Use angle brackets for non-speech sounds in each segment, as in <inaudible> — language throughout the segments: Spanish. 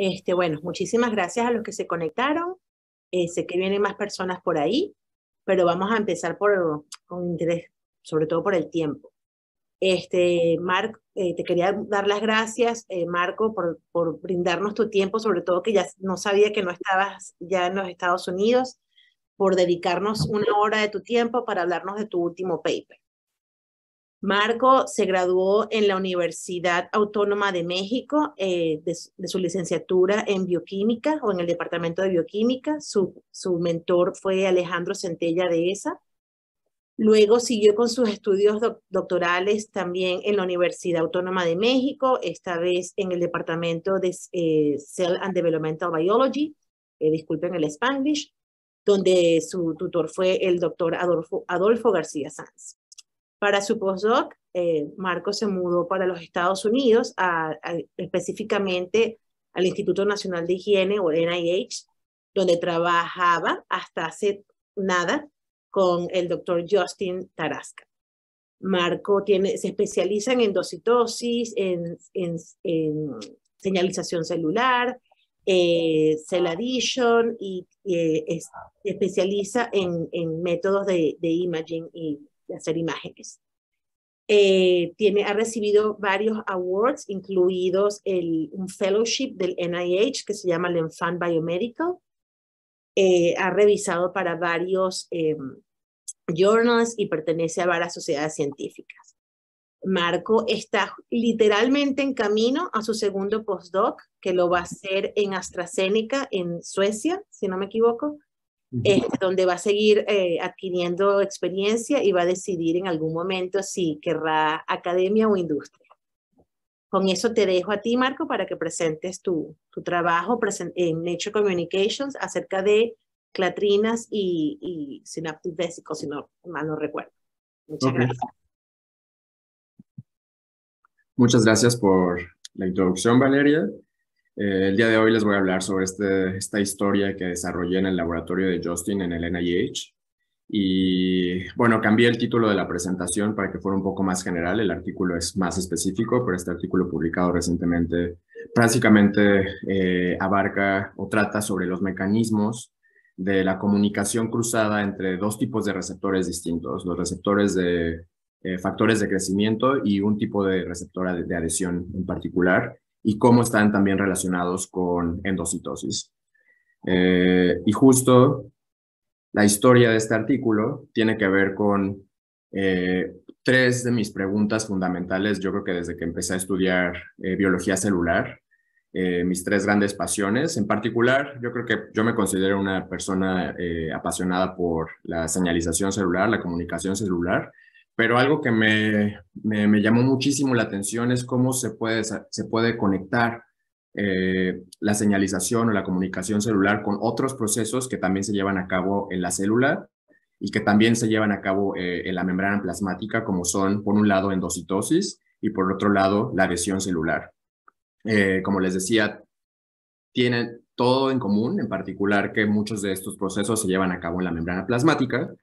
Este, bueno, muchísimas gracias a los que se conectaron. Eh, sé que vienen más personas por ahí, pero vamos a empezar por, con interés, sobre todo por el tiempo. Este, Marc, eh, te quería dar las gracias, eh, Marco, por, por, brindarnos tu tiempo, sobre todo que ya no sabía que no estabas ya en los Estados Unidos, por dedicarnos una hora de tu tiempo para hablarnos de tu último paper. Marco se graduó en la Universidad Autónoma de México eh, de, su licenciatura en bioquímica o en el Departamento de Bioquímica. Su, mentor fue Alejandro Centella de ESA. Luego siguió con sus estudios doctorales también en la Universidad Autónoma de México, esta vez en el Departamento de eh, Cell and Developmental Biology, eh, disculpen el Spanglish, donde su tutor fue el doctor Adolfo, Adolfo García Sanz. Para su postdoc, eh, Marco se mudó para los Estados Unidos, específicamente al Instituto Nacional de Higiene o NIH, donde trabajaba hasta hace nada con el doctor Justin Tarasca. Marco se especializa en endocitosis, en, señalización celular, eh, cell addition y, eh, se especializa en, en métodos de, de imaging y de hacer imágenes. Eh, tiene, ha recibido varios awards, incluidos el, un fellowship del NIH que se llama L'Enfant Enfant Biomedical. Eh, ha revisado para varios em, journals y pertenece a varias sociedades científicas. Marco está literalmente en camino a su segundo postdoc, que lo va a hacer en AstraZeneca, en Suecia, si no me equivoco es este, donde va a seguir eh, adquiriendo experiencia y va a decidir en algún momento si querrá academia o industria. Con eso te dejo a ti, Marco, para que presentes tu, tu trabajo en Nature Communications acerca de clatrinas y, y synaptic si no mal no recuerdo. Muchas gracias. Muchas gracias por la introducción, Valeria. Eh, el día de hoy les voy a hablar sobre este, esta historia que desarrollé en el laboratorio de Justin en el NIH. Y bueno, cambié el título de la presentación para que fuera un poco más general. El artículo es más específico, pero este artículo publicado recientemente prácticamente eh, abarca o trata sobre los mecanismos de la comunicación cruzada entre dos tipos de receptores distintos, los receptores de eh, factores de crecimiento y un tipo de receptora de adhesión en particular, y cómo están también relacionados con endocitosis. Eh, y justo la historia de este artículo tiene que ver con eh, tres de mis preguntas fundamentales, yo creo que desde que empecé a estudiar eh, biología celular, mis tres grandes pasiones. En particular, yo creo que yo me considero una persona apasionada por la señalización celular, la comunicación celular, pero algo que me, me, llamó muchísimo la atención es cómo se puede, se puede conectar eh, la señalización o la comunicación celular con otros procesos que también se llevan a cabo en la célula y que también se llevan a cabo eh, en la membrana plasmática, como son, por un lado, endocitosis y por otro lado, la adhesión celular. Eh, como les decía, tienen todo en común, en particular que muchos de estos procesos se llevan a cabo en la membrana plasmática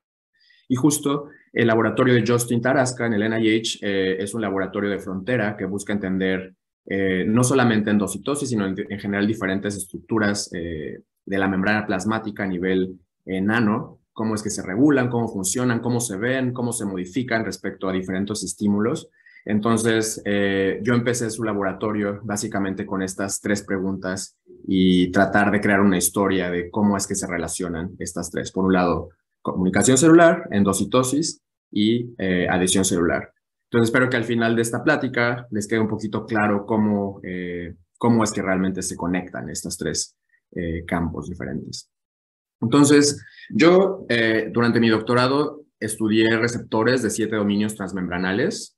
y justo el laboratorio de Justin Tarasca en el NIH eh, es un laboratorio de frontera que busca entender eh, no solamente endocitosis, sino en, general diferentes estructuras eh, de la membrana plasmática a nivel nano, cómo es que se regulan, cómo funcionan, cómo se ven, cómo se modifican respecto a diferentes estímulos. Entonces, yo empecé su laboratorio básicamente con estas tres preguntas y tratar de crear una historia de cómo es que se relacionan estas tres. Por un lado, comunicación celular, endocitosis y eh, adhesión celular. Entonces espero que al final de esta plática les quede un poquito claro cómo, eh, cómo es que realmente se conectan estos tres eh, campos diferentes. Entonces, yo durante mi doctorado estudié receptores de siete dominios transmembranales,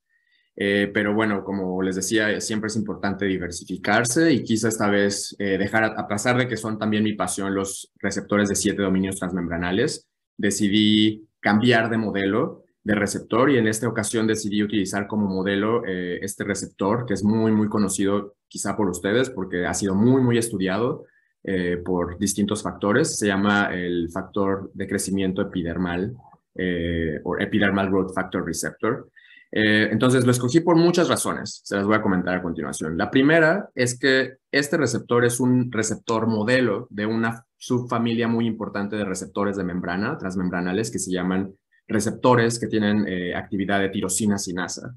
pero bueno, como les decía, siempre es importante diversificarse y quizá esta vez dejar, a pesar de que son también mi pasión los receptores de siete dominios transmembranales, decidí cambiar de modelo de receptor y en esta ocasión decidí utilizar como modelo eh, este receptor que es muy, muy conocido quizá por ustedes porque ha sido muy, muy estudiado eh, por distintos factores. Se llama el factor de crecimiento epidermal eh, o epidermal growth factor receptor. entonces lo escogí por muchas razones, se las voy a comentar a continuación. La primera es que este receptor es un receptor modelo de una subfamilia muy importante de receptores de membrana transmembranales que se llaman receptores que tienen eh, actividad de tirosina sinasa.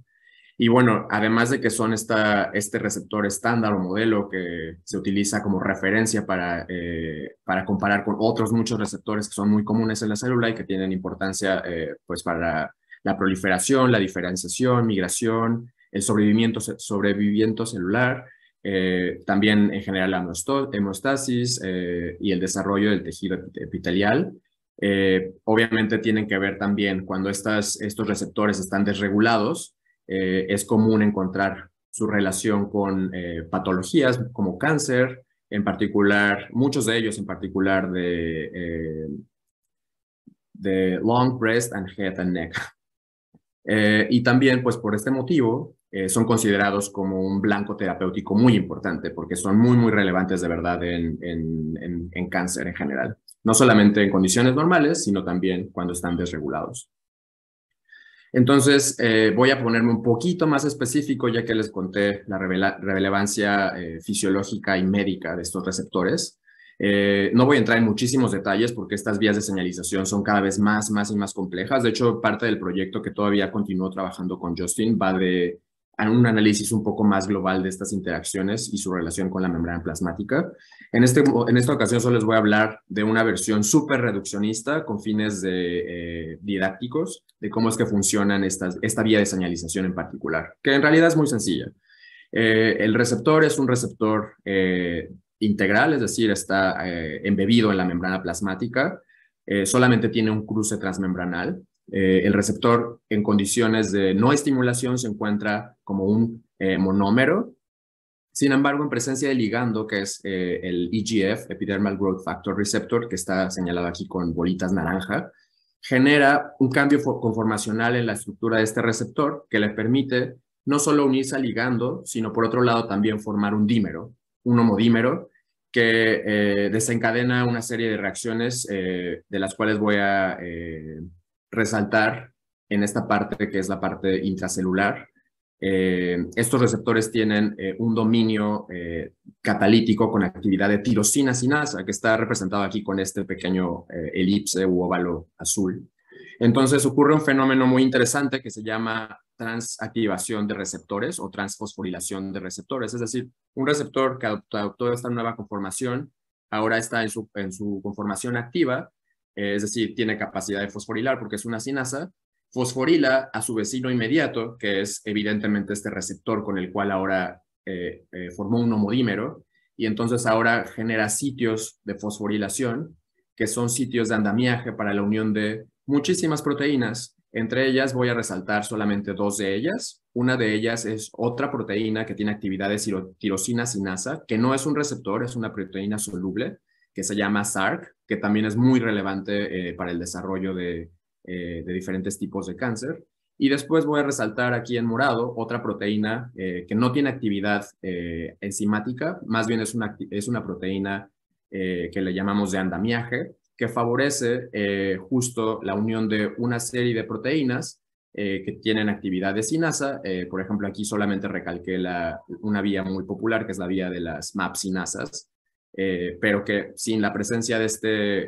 Y bueno, además de que son este receptor estándar o modelo que se utiliza como referencia eh, para, comparar con otros muchos receptores que son muy comunes en la célula y que tienen importancia eh, pues para la proliferación, la diferenciación, migración, el sobrevivimiento, celular, también en general la hemostasis y el desarrollo del tejido epitelial. Eh, obviamente tienen que ver también cuando estos receptores están desregulados, eh, es común encontrar su relación con eh, patologías como cáncer, en particular, muchos de ellos en particular de, long breast and head and neck. y también, pues por este motivo, son considerados como un blanco terapéutico muy importante porque son muy, muy relevantes de verdad en cáncer en general no solamente en condiciones normales, sino también cuando están desregulados. Entonces, eh, voy a ponerme un poquito más específico, ya que les conté la relevancia eh, fisiológica y médica de estos receptores. Eh, no voy a entrar en muchísimos detalles porque estas vías de señalización son cada vez más, más y más complejas. De hecho, parte del proyecto que todavía continúo trabajando con Justin va de un análisis un poco más global de estas interacciones y su relación con la membrana plasmática. Este, en, esta ocasión solo les voy a hablar de una versión súper reduccionista con fines de, eh, didácticos de cómo es que funcionan esta vía de señalización en particular, que en realidad es muy sencilla. Eh, el receptor es un receptor eh, integral, es decir, está embebido en la membrana plasmática, solamente tiene un cruce transmembranal. el receptor en condiciones de no estimulación se encuentra como un monómero sin embargo, en presencia de ligando, que es eh, el EGF, Epidermal Growth Factor Receptor, que está señalado aquí con bolitas naranja, genera un cambio conformacional en la estructura de este receptor que le permite no solo unirse al ligando, sino por otro lado también formar un dímero, un homodímero, que eh, desencadena una serie de reacciones eh, de las cuales voy a resaltar en esta parte que es la parte intracelular, eh, estos receptores tienen eh, un dominio eh, catalítico con actividad de tirosina sinasa, que está representado aquí con este pequeño elipse u óvalo azul. Entonces ocurre un fenómeno muy interesante que se llama transactivación de receptores o transfosforilación de receptores. Es decir, un receptor que adoptó esta nueva conformación ahora está en su, en su conformación activa, es decir, tiene capacidad de fosforilar porque es una sinasa, fosforila a su vecino inmediato, que es evidentemente este receptor con el cual ahora eh, eh, formó un homodímero, y entonces ahora genera sitios de fosforilación, que son sitios de andamiaje para la unión de muchísimas proteínas. Entre ellas voy a resaltar solamente dos de ellas. Una de ellas es otra proteína que tiene actividad de tirosina sinasa, que no es un receptor, es una proteína soluble, que se llama SARC, que también es muy relevante eh, para el desarrollo de eh, de diferentes tipos de cáncer. Y después voy a resaltar aquí en morado otra proteína eh, que no tiene actividad eh, enzimática, más bien es una, es una proteína que le llamamos de andamiaje, que favorece justo la unión de una serie de proteínas que tienen actividad de sinasa. por ejemplo, aquí solamente recalqué la, una vía muy popular, que es la vía de las MAP sinasas, eh, pero que sin la presencia de este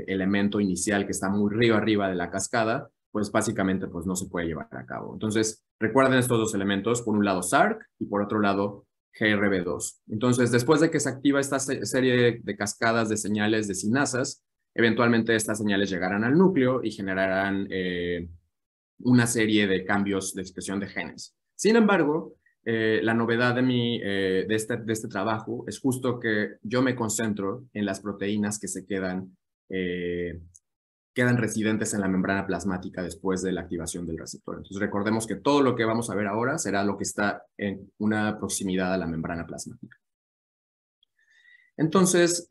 eh, elemento inicial que está muy río arriba de la cascada, pues básicamente pues no se puede llevar a cabo. Entonces, recuerden estos dos elementos, por un lado SARC y por otro lado GRB2. Entonces, después de que se activa esta serie de cascadas de señales de sinasas, eventualmente estas señales llegarán al núcleo y generarán eh, una serie de cambios de expresión de genes. Sin embargo, eh, la novedad de, mi, eh, este, de, este, trabajo es justo que yo me concentro en las proteínas que se quedan, eh, quedan residentes en la membrana plasmática después de la activación del receptor. Entonces recordemos que todo lo que vamos a ver ahora será lo que está en una proximidad a la membrana plasmática. Entonces,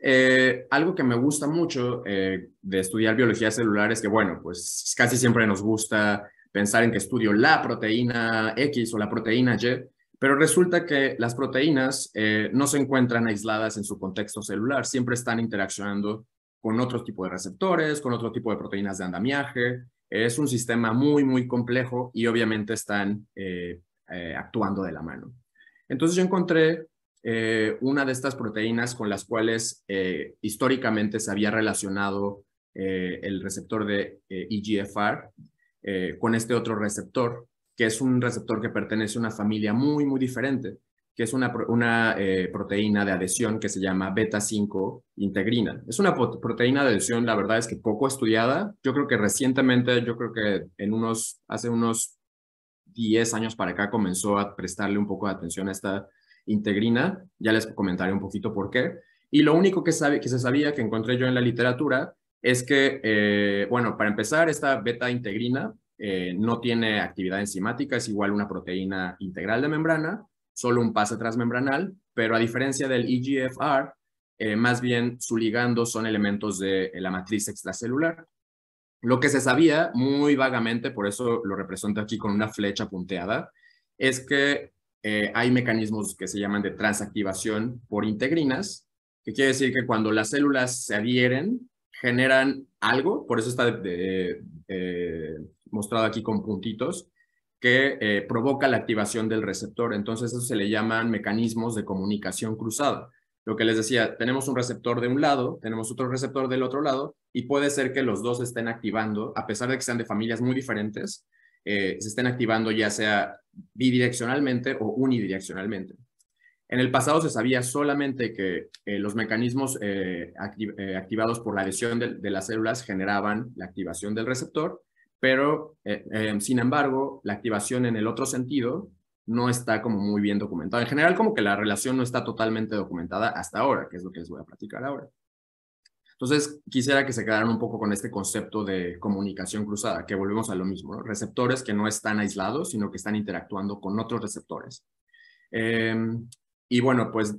algo que me gusta mucho de estudiar biología celular es que, bueno, pues casi siempre nos gusta pensar en que estudio la proteína X o la proteína Y, pero resulta que las proteínas eh, no se encuentran aisladas en su contexto celular, siempre están interaccionando con otro tipo de receptores, con otro tipo de proteínas de andamiaje. Es un sistema muy, muy complejo y obviamente están eh, eh, actuando de la mano. Entonces yo encontré una de estas proteínas con las cuales históricamente se había relacionado el receptor de EGFR e con este otro receptor que es un receptor que pertenece a una familia muy, muy diferente, que es una, una eh, proteína de adhesión que se llama beta-5 integrina. Es una proteína de adhesión, la verdad es que poco estudiada. Yo creo que recientemente, yo creo que en unos, hace unos 10 años para acá comenzó a prestarle un poco de atención a esta integrina. Ya les comentaré un poquito por qué. Y lo único que, sabe, que se sabía que encontré yo en la literatura es que, eh, bueno, para empezar, esta beta integrina eh, no tiene actividad enzimática, es igual una proteína integral de membrana, solo un pase transmembranal, pero a diferencia del EGFR, eh, más bien su ligando son elementos de eh, la matriz extracelular. Lo que se sabía muy vagamente, por eso lo represento aquí con una flecha punteada, es que hay mecanismos que se llaman de transactivación por integrinas, que quiere decir que cuando las células se adhieren, generan algo, por eso está de, mostrado aquí con puntitos, que eh, provoca la activación del receptor. Entonces, eso se le llaman mecanismos de comunicación cruzada. Lo que les decía, tenemos un receptor de un lado, tenemos otro receptor del otro lado, y puede ser que los dos estén activando, a pesar de que sean de familias muy diferentes, eh, se estén activando ya sea bidireccionalmente o unidireccionalmente. En el pasado se sabía solamente que eh, los mecanismos activados por la adhesión de las células generaban la activación del receptor, pero eh, eh, sin embargo, la activación en el otro sentido no está como muy bien documentada. En general, como que la relación no está totalmente documentada hasta ahora, que es lo que les voy a platicar ahora. Entonces, quisiera que se quedaran un poco con este concepto de comunicación cruzada, que volvemos a lo mismo, receptores que no están aislados, sino que están interactuando con otros receptores. Eh, y bueno, pues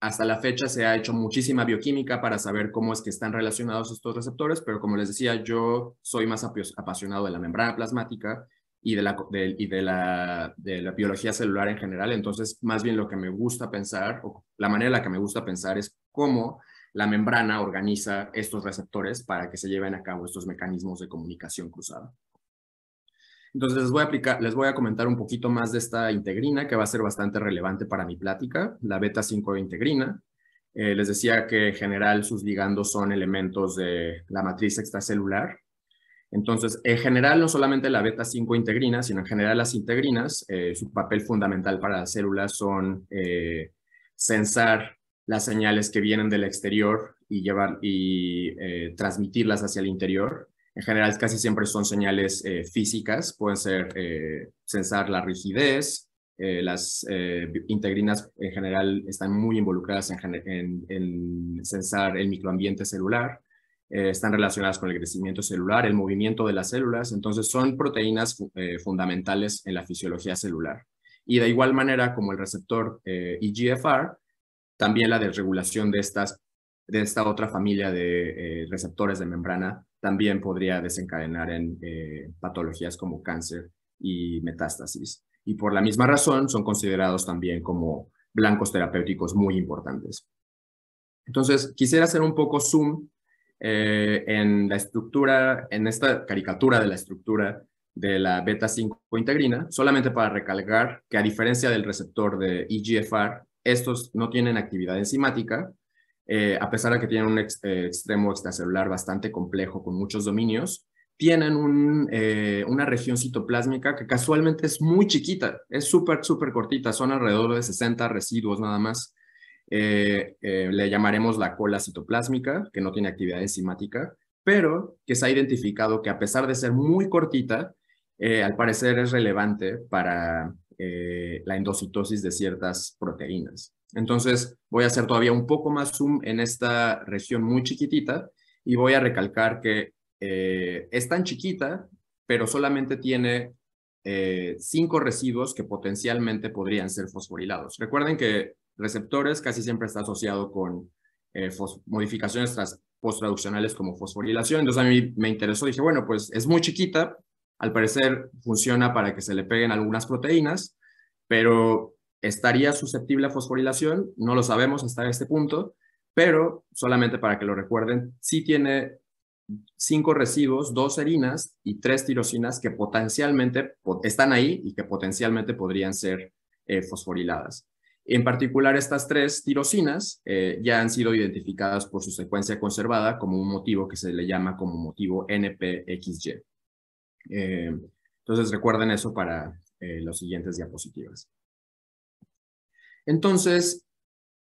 hasta la fecha se ha hecho muchísima bioquímica para saber cómo es que están relacionados estos receptores, pero como les decía, yo soy más apasionado de la membrana plasmática y, de la biología celular en general. Entonces, más bien lo que me gusta pensar, o la manera en la que me gusta pensar es cómo la membrana organiza estos receptores para que se lleven a cabo estos mecanismos de comunicación cruzada. Entonces les voy a aplicar, les voy a comentar un poquito más de esta integrina que va a ser bastante relevante para mi plática, la beta 5 integrina. Eh, les decía que en general sus ligandos son elementos de la matriz extracelular. Entonces, en general, no solamente la beta 5 integrina, sino en general las integrinas, eh, su papel fundamental para las células son eh, sensar las señales que vienen del exterior y, llevar, y eh, transmitirlas hacia el interior en general, casi siempre son señales eh, físicas, pueden ser eh, sensar la rigidez, eh, las eh, integrinas en general están muy involucradas en, en, en sensar el microambiente celular, están relacionadas con el crecimiento celular, el movimiento de las células, entonces son proteínas fundamentales en la fisiología celular. Y de igual manera como el receptor IGFR, e también la desregulación de estas de esta otra familia de eh, receptores de membrana también podría desencadenar en eh, patologías como cáncer y metástasis. Y por la misma razón son considerados también como blancos terapéuticos muy importantes. Entonces, quisiera hacer un poco zoom eh, en la estructura, en esta caricatura de la estructura de la beta-5 integrina, solamente para recalcar que a diferencia del receptor de IGFR, e estos no tienen actividad enzimática, eh, a pesar de que tienen un eh, extremo extracelular bastante complejo con muchos dominios, tienen eh, una región citoplásmica que casualmente es muy chiquita, es súper, súper cortita, son alrededor de 60 residuos nada más. le llamaremos la cola citoplásmica, que no tiene actividad enzimática, pero que se ha identificado que a pesar de ser muy cortita, al parecer es relevante para la endocitosis de ciertas proteínas. Entonces, voy a hacer todavía un poco más zoom en esta región muy chiquitita y voy a recalcar que eh, es tan chiquita, pero solamente tiene eh, cinco residuos que potencialmente podrían ser fosforilados. Recuerden que receptores casi siempre está asociado con eh, modificaciones postraduccionales como fosforilación. Entonces a mí me interesó, dije, bueno, pues es muy chiquita, al parecer funciona para que se le peguen algunas proteínas, pero estaría susceptible a fosforilación, no lo sabemos hasta este punto, pero solamente para que lo recuerden, sí tiene cinco residuos, dos serinas y tres tirosinas que potencialmente están ahí y que potencialmente podrían ser eh, fosforiladas. En particular, estas tres tirosinas eh, ya han sido identificadas por su secuencia conservada como un motivo que se le llama como motivo NPXY. Eh, entonces, recuerden eso para las siguientes diapositivas. Entonces,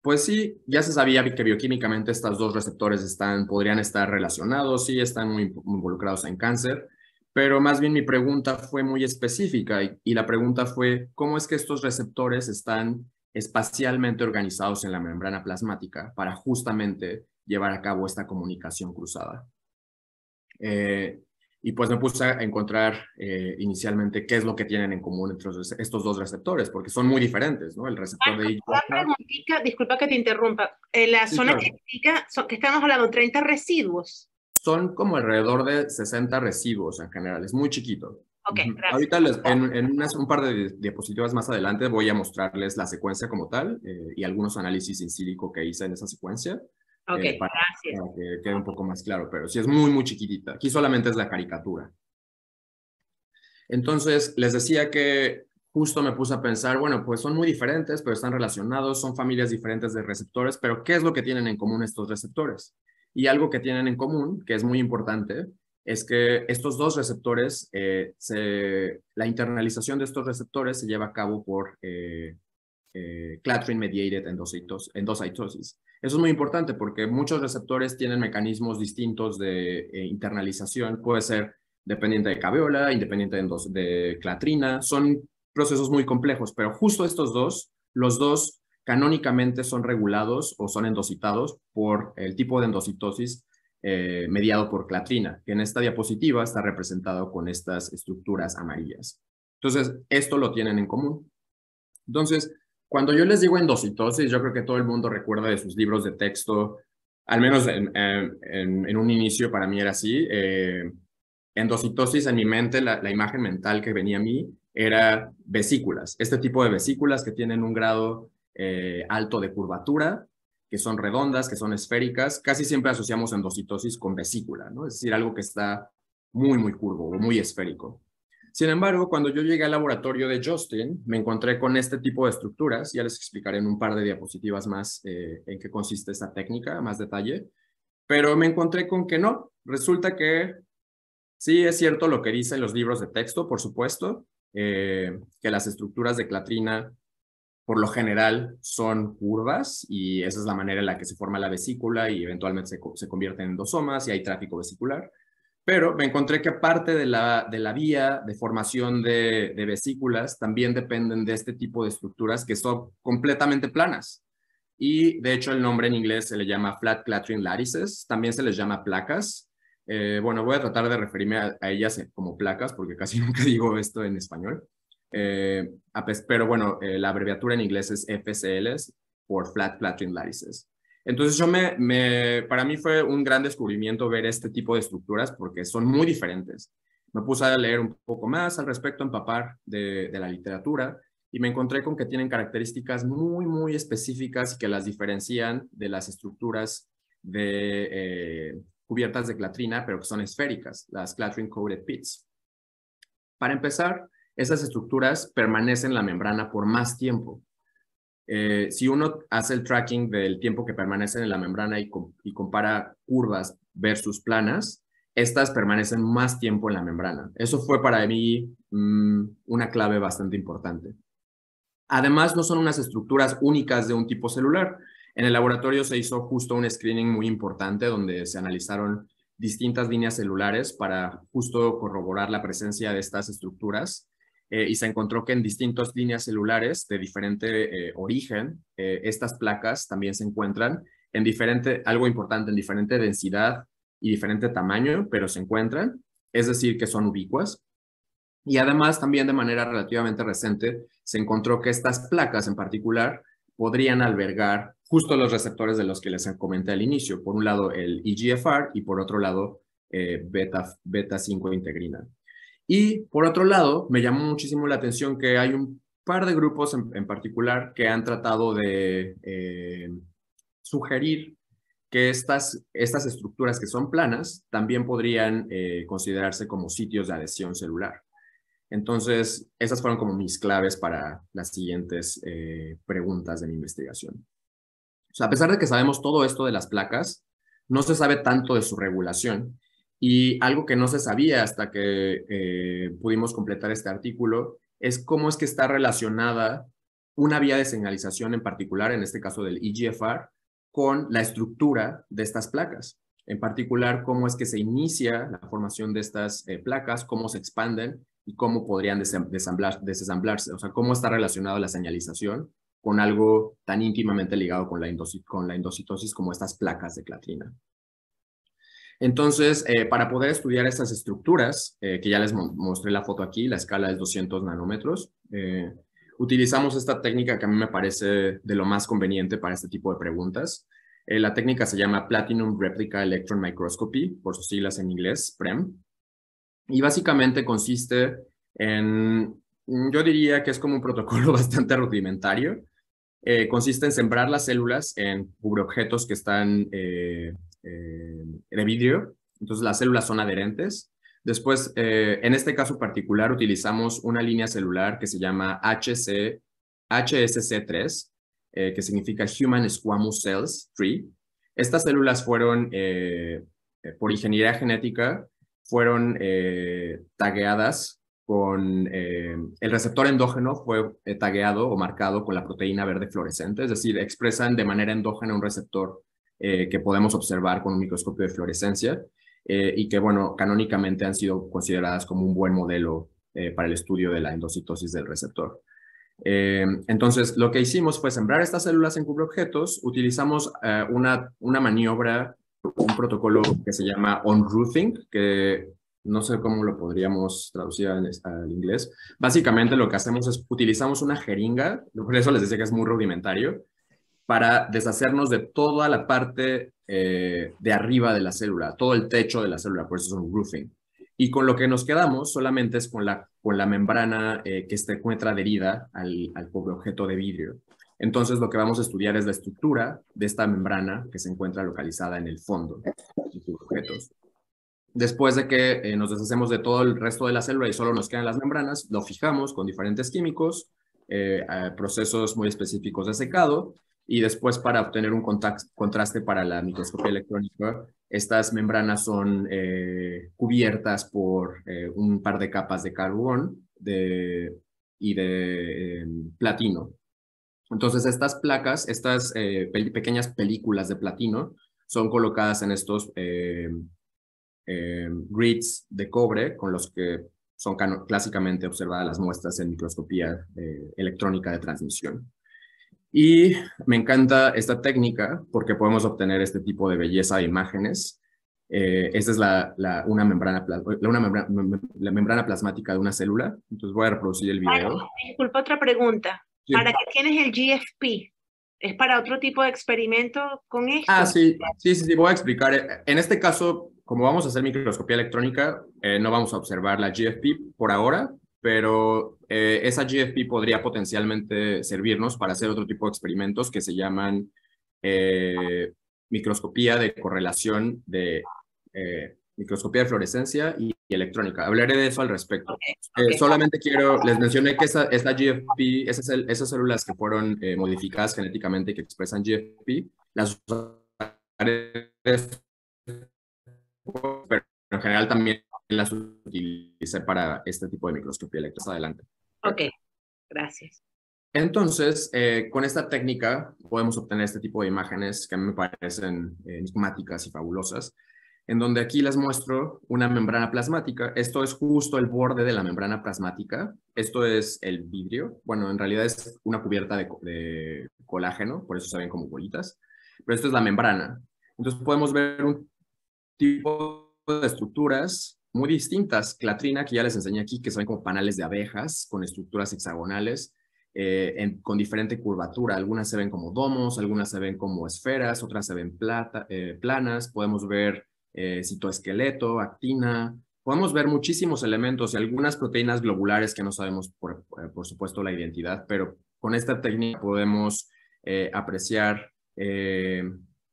pues sí, ya se sabía que bioquímicamente estos dos receptores están, podrían estar relacionados, sí, están muy, involucrados en cáncer, pero más bien mi pregunta fue muy específica y, la pregunta fue, ¿cómo es que estos receptores están espacialmente organizados en la membrana plasmática para justamente llevar a cabo esta comunicación cruzada? Eh, y pues me puse a encontrar eh, inicialmente qué es lo que tienen en común entre estos dos receptores, porque son muy diferentes, ¿no? El receptor de Disculpa que te interrumpa. En eh, la zona que son, estamos hablando, 30 residuos. Son como alrededor de 60 residuos en general, es muy chiquito. Okay, Ahorita en, en unas, un par de diapositivas más adelante voy a mostrarles la secuencia como tal eh, y algunos análisis en que hice en esa secuencia. Ok, eh, gracias. Para que quede un poco más claro, pero sí es muy, muy chiquitita. Aquí solamente es la caricatura. Entonces, les decía que justo me puse a pensar, bueno, pues son muy diferentes, pero están relacionados, son familias diferentes de receptores, pero ¿qué es lo que tienen en común estos receptores? Y algo que tienen en común, que es muy importante, es que estos dos receptores, eh, se, la internalización de estos receptores se lleva a cabo por eh, eh, clathrin mediated endocytosis. endocitosis. Eso es muy importante porque muchos receptores tienen mecanismos distintos de eh, internalización. Puede ser dependiente de caveola, independiente de, clatrina. Son procesos muy complejos, pero justo estos dos, los dos canónicamente son regulados o son endocitados por el tipo de endocitosis eh, mediado por clatrina, que en esta diapositiva está representado con estas estructuras amarillas. Entonces, esto lo tienen en común. Entonces, cuando yo les digo endocitosis, yo creo que todo el mundo recuerda de sus libros de texto, al menos en, un inicio para mí era así. Eh, endocitosis en mi mente, la, imagen mental que venía a mí era vesículas, este tipo de vesículas que tienen un grado eh, alto de curvatura, que son redondas, que son esféricas. Casi siempre asociamos endocitosis con vesícula, ¿no? Es decir, algo que está muy, muy curvo, o muy esférico. Sin embargo, cuando yo llegué al laboratorio de Justin, me encontré con este tipo de estructuras. Ya les explicaré en un par de diapositivas más eh, en qué consiste esta técnica, más detalle. Pero me encontré con que no. Resulta que sí es cierto lo que dicen los libros de texto, por supuesto, eh, que las estructuras de clatrina por lo general son curvas y esa es la manera en la que se forma la vesícula y eventualmente se, se convierte en endosomas y hay tráfico vesicular pero me encontré que aparte de la, de la vía de formación de, vesículas, también dependen de este tipo de estructuras que son completamente planas. Y de hecho el nombre en inglés se le llama flat clattering lattices, también se les llama placas. Eh, bueno, voy a tratar de referirme a, ellas como placas porque casi <laughs> nunca digo esto en español. Eh, pero bueno, eh, la abreviatura en inglés es FCLs por flat clattering lattices. Entonces yo para mí fue un gran descubrimiento ver este tipo de estructuras porque son muy diferentes. Me puse a leer un poco más al respecto, empapar de, de la literatura y me encontré con que tienen características muy, muy específicas que las diferencian de las estructuras de eh, cubiertas de clatrina, pero que son esféricas, las clatrin coated pits. Para empezar, esas estructuras permanecen en la membrana por más tiempo. Eh, si uno hace el tracking del tiempo que permanece en la membrana y, compara curvas versus planas, estas permanecen más tiempo en la membrana. Eso fue para mí mm, una clave bastante importante. Además, no son unas estructuras únicas de un tipo celular. En el laboratorio se hizo justo un screening muy importante donde se analizaron distintas líneas celulares para justo corroborar la presencia de estas estructuras eh, y se encontró que en distintas líneas celulares de diferente eh, origen, eh, estas placas también se encuentran en diferente, algo importante, en diferente densidad y diferente tamaño, pero se encuentran, es decir, que son ubicuas. Y además también de manera relativamente reciente se encontró que estas placas en particular podrían albergar justo los receptores de los que les comenté al inicio, por un lado el EGFR y por otro lado beta, beta 5 integrina. Y por otro lado, me llamó muchísimo la atención que hay un par de grupos en, particular que han tratado de eh, sugerir que estas, estas estructuras que son planas también podrían eh, considerarse como sitios de adhesión celular. Entonces, esas fueron como mis claves para las siguientes eh, preguntas de mi investigación. a pesar de que sabemos todo esto de las placas, no se sabe tanto de su regulación y algo que no se sabía hasta que eh, pudimos completar este artículo es cómo es que está relacionada una vía de señalización en particular, en este caso del EGFR, con la estructura de estas placas. En particular, cómo es que se inicia la formación de estas eh, placas, cómo se expanden y cómo podrían desamblar, O sea, cómo está relacionada la señalización con algo tan íntimamente ligado con la, endocitosis como estas placas de clatrina. Entonces, eh, para poder estudiar estas estructuras, eh, que ya les mostré la foto aquí, la escala es 200 nanómetros, eh, utilizamos esta técnica que a mí me parece de lo más conveniente para este tipo de preguntas. la técnica se llama Platinum Replica Electron Microscopy, por sus siglas en inglés, PREM. Y básicamente consiste en, yo diría que es como un protocolo <laughs> bastante rudimentario. consiste en sembrar las células en objetos que están eh, de vidrio, entonces las células son adherentes. Después, eh, en este caso particular, utilizamos una línea celular que se llama HSC3, eh, que significa Human Squamous Cells 3. Estas células fueron, eh, por ingeniería genética, fueron tagueadas con el receptor endógeno, fue tagueado o marcado con la proteína verde fluorescente, es decir, expresan de manera endógena un receptor eh, que podemos observar con un microscopio de fluorescencia eh, y que, bueno, canónicamente han sido consideradas como un buen modelo eh, para el estudio de la endocitosis del receptor. entonces, lo que hicimos fue sembrar estas células en cubreobjetos. utilizamos una, maniobra, un protocolo que se llama on-roofing, que no sé cómo lo podríamos traducir al, inglés. Básicamente lo que hacemos es utilizamos una jeringa, por eso les decía que es muy rudimentario, para deshacernos de toda la parte eh, de arriba de la célula, todo el techo de la célula, por eso es un roofing. Y con lo que nos quedamos solamente es con la, con la membrana eh, que se encuentra adherida al, al pobre objeto de vidrio. Entonces lo que vamos a estudiar es la estructura de esta membrana que se encuentra localizada en el fondo de sus objetos. Después de que eh, nos deshacemos de todo el resto de la célula y solo nos quedan las membranas, lo fijamos con diferentes químicos, procesos muy específicos de secado y después para obtener un contraste para la microscopía electrónica, estas membranas son eh, cubiertas por eh, un par de capas de carbón y de eh, platino. Entonces estas placas, estas pequeñas películas de platino, son colocadas en estos grids de cobre con los que son clásicamente observadas las muestras en microscopía electrónica de transmisión. Y me encanta esta técnica porque podemos obtener este tipo de belleza de imágenes. Eh, esta es la, una, membrana, la, membrana plasmática de una célula. Entonces voy a reproducir el video. disculpa, otra pregunta. ¿Para qué tienes el GFP? ¿Es para otro tipo de experimento con esto? Ah, sí, sí, sí, sí, voy a explicar. En este caso, como vamos a hacer microscopía electrónica, eh, no vamos a observar la GFP por ahora, pero eh, esa GFP podría potencialmente servirnos para hacer otro tipo de experimentos que se llaman eh, microscopía de correlación de eh, microscopía de fluorescencia y, electrónica. Hablaré de eso al respecto. solamente quiero, les mencioné que esta GFP, esas, células que fueron modificadas genéticamente y que expresan GFP, las usaré, pero en general también las utilicé para este tipo de microscopía eléctrica. Adelante. Ok, gracias. Entonces, eh, con esta técnica podemos obtener este tipo de imágenes que a mí me parecen eh, enigmáticas y fabulosas, en donde aquí les muestro una membrana plasmática. Esto es justo el borde de la membrana plasmática. Esto es el vidrio. Bueno, en realidad es una cubierta de, de colágeno, por eso se ven como bolitas. Pero esto es la membrana. Entonces podemos ver un tipo de estructuras muy distintas. Clatrina, que ya les enseñé aquí, que se ven como panales de abejas con estructuras hexagonales, eh, con diferente curvatura. Algunas se ven como domos, algunas se ven como esferas, otras se ven eh, planas. Podemos ver eh, citoesqueleto, actina. Podemos ver muchísimos elementos y algunas proteínas globulares que no sabemos, por, supuesto, la identidad, pero con esta técnica podemos apreciar,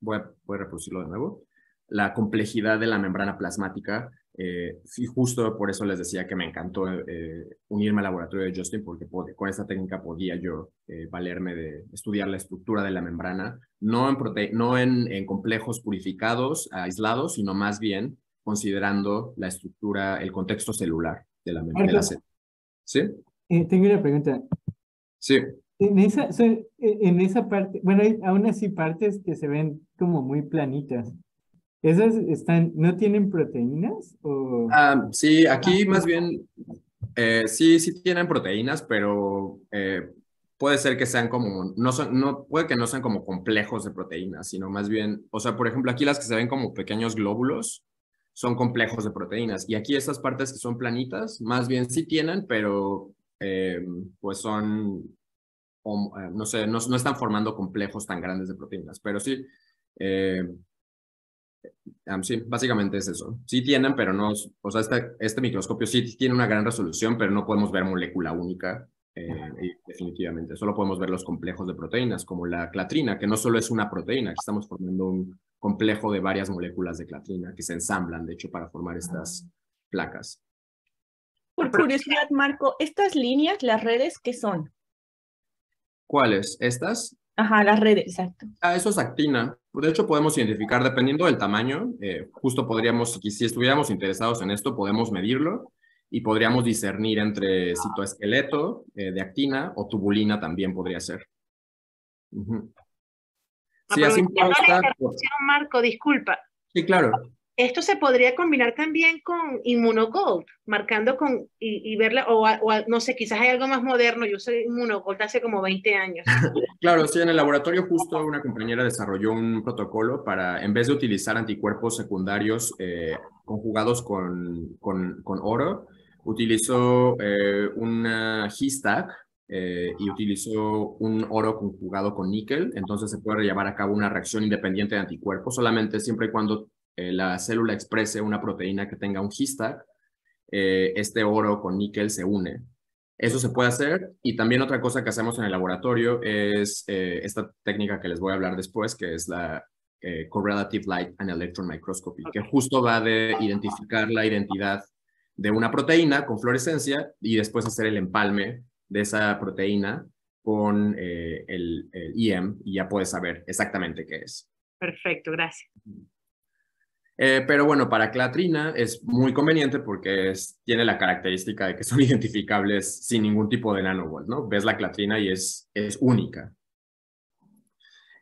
voy a reproducirlo de nuevo, la complejidad de la membrana plasmática, y eh, justo por eso les decía que me encantó eh, eh, unirme al laboratorio de Justin, porque con esta técnica podía yo valerme de estudiar la estructura de la membrana, no, en, no en, complejos purificados, aislados, sino más bien considerando la estructura, el contexto celular de la membrana. ¿Sí? tengo una pregunta. Sí. En esa, e-, en esa parte, bueno, hay aún así partes que se ven como muy planitas. ¿Esas están, no tienen proteínas? O... Ah, sí, aquí ah, más bien eh, sí, sí tienen proteínas, pero eh, puede ser que sean como, no son, no, puede que no sean como complejos de proteínas, sino más bien, o sea, por ejemplo, aquí las que se ven como pequeños glóbulos son complejos de proteínas. Y aquí esas partes que son planitas, más bien sí tienen, pero eh, pues son, no sé, no, no, están formando complejos tan grandes de proteínas, pero sí sí, básicamente es eso. Sí tienen, pero no, o sea, este, microscopio sí tiene una gran resolución, pero no podemos ver molécula única, eh, definitivamente. Solo podemos ver los complejos de proteínas, como la clatrina, que no solo es una proteína, estamos formando un complejo de varias moléculas de clatrina que se ensamblan, de hecho, para formar ah. estas placas. Por curiosidad, Marco, ¿estas líneas, las redes, qué son? ¿Cuáles? ¿Estas? Ajá, las redes, exacto. Ah, eso es actina. De hecho, podemos identificar, dependiendo del tamaño, eh, justo podríamos, si estuviéramos interesados en esto, podemos medirlo y podríamos discernir entre citoesqueleto eh, de actina o tubulina también podría ser. la ah, Marco, disculpa. Sí, claro. Esto se podría combinar también con inmunogold, marcando con y, verla, o, no sé, quizás hay algo más moderno. Yo soy inmunogold hace como 20 años. <laughs> claro, sí, en el laboratorio justo una compañera desarrolló un protocolo para, en vez de utilizar anticuerpos secundarios eh, conjugados con, con, con, oro, utilizó eh, una HISTAC, eh, y utilizó un oro conjugado con níquel, entonces se puede llevar a cabo una reacción independiente de anticuerpos, solamente siempre y cuando eh, la célula exprese una proteína que tenga un histag. Eh, este oro con níquel se une. Eso se puede hacer y también otra cosa que hacemos en el laboratorio es eh, esta técnica que les voy a hablar después, que es la Correlative Light and Electron Microscopy, que justo va de identificar la identidad de una proteína con fluorescencia y después hacer el empalme de esa proteína con el, el, IEM y ya puedes saber exactamente qué es. Perfecto, gracias. Eh, pero bueno, para clatrina es muy conveniente porque tiene la característica de que son <laughs> identificables sin ningún tipo de nanowall, ¿no? Ves la clatrina y es, única.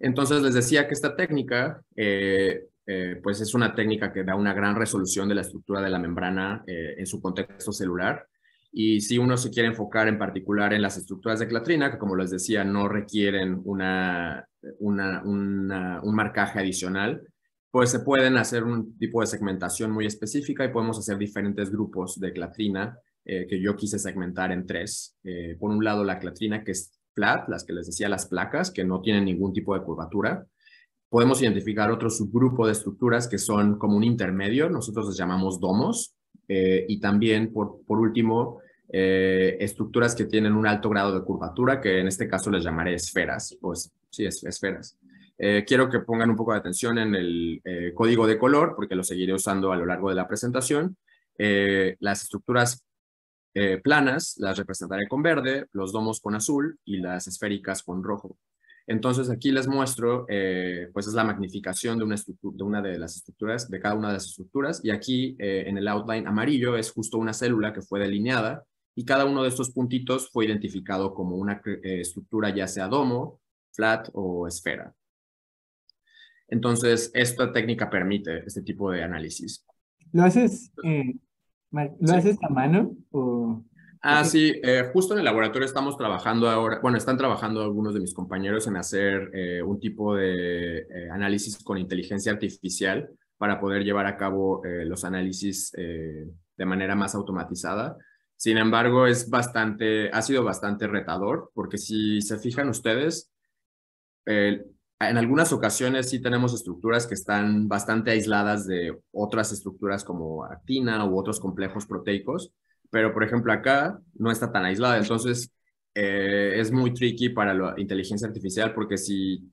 Entonces les decía que esta técnica, eh, eh, pues es una técnica que da una gran resolución de la estructura de la membrana en su contexto celular. Y si uno se quiere enfocar en particular en las estructuras de clatrina, que como les decía, no requieren un marcaje adicional, pues se pueden hacer un tipo de segmentación muy específica y podemos hacer diferentes grupos de clatrina eh, que yo quise segmentar en tres. Eh, por un lado, la clatrina que es flat, las que les decía las placas, que no tienen ningún tipo de curvatura. Podemos identificar otro subgrupo de estructuras que son como un intermedio, nosotros las llamamos domos, eh, y también, por, último, estructuras que tienen un alto grado de curvatura, que en este caso les llamaré esferas, pues sí, es, esferas. Eh, quiero que pongan un poco de atención en el eh, código de color, porque lo seguiré usando a lo largo de la presentación. Eh, las estructuras planas las representaré con verde, los domos con azul y las esféricas con rojo. Entonces aquí les muestro, pues es la magnificación de una, de una de las estructuras, de cada una de las estructuras. Y aquí en el outline amarillo es justo una célula que fue delineada y cada uno de estos puntitos fue identificado como una estructura ya sea domo, flat o esfera. Entonces, esta técnica permite este tipo de análisis. ¿Lo haces, eh, ¿lo haces a mano? O... Ah, sí, eh, justo en el laboratorio estamos trabajando ahora, bueno, están trabajando algunos de mis compañeros en hacer eh, un tipo de análisis con inteligencia artificial para poder llevar a cabo los análisis de manera más automatizada. Sin embargo, es bastante, ha sido bastante retador, porque si se fijan ustedes, el Ah, en algunas ocasiones sí tenemos estructuras que están bastante aisladas de otras estructuras como actina u otros complejos proteicos, pero por ejemplo acá no está tan aislada, entonces eh, es muy tricky para la inteligencia artificial porque si,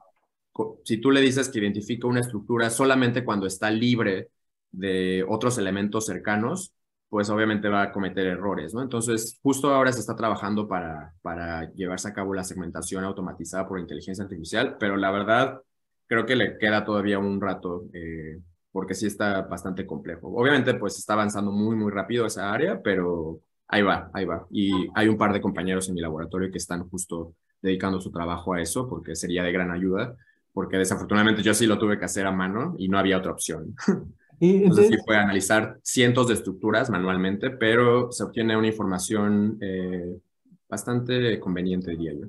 si tú le dices que identifica una estructura solamente cuando está libre de otros elementos cercanos, pues obviamente va a cometer errores, ¿no? Entonces, justo ahora se está trabajando para, para llevarse a cabo la segmentación automatizada por inteligencia artificial, pero la verdad, creo que le queda todavía un rato, eh, porque sí está bastante complejo. Obviamente, pues está avanzando muy, muy rápido esa área, pero ahí va, ahí va. Y hay un par de compañeros en mi laboratorio que están justo dedicando su trabajo a eso, porque sería de gran ayuda, porque desafortunadamente yo sí lo tuve que hacer a mano y no había otra opción. <laughs> Y entonces, sí puede analizar cientos de estructuras manualmente, pero se obtiene una información eh, bastante conveniente, diría yo.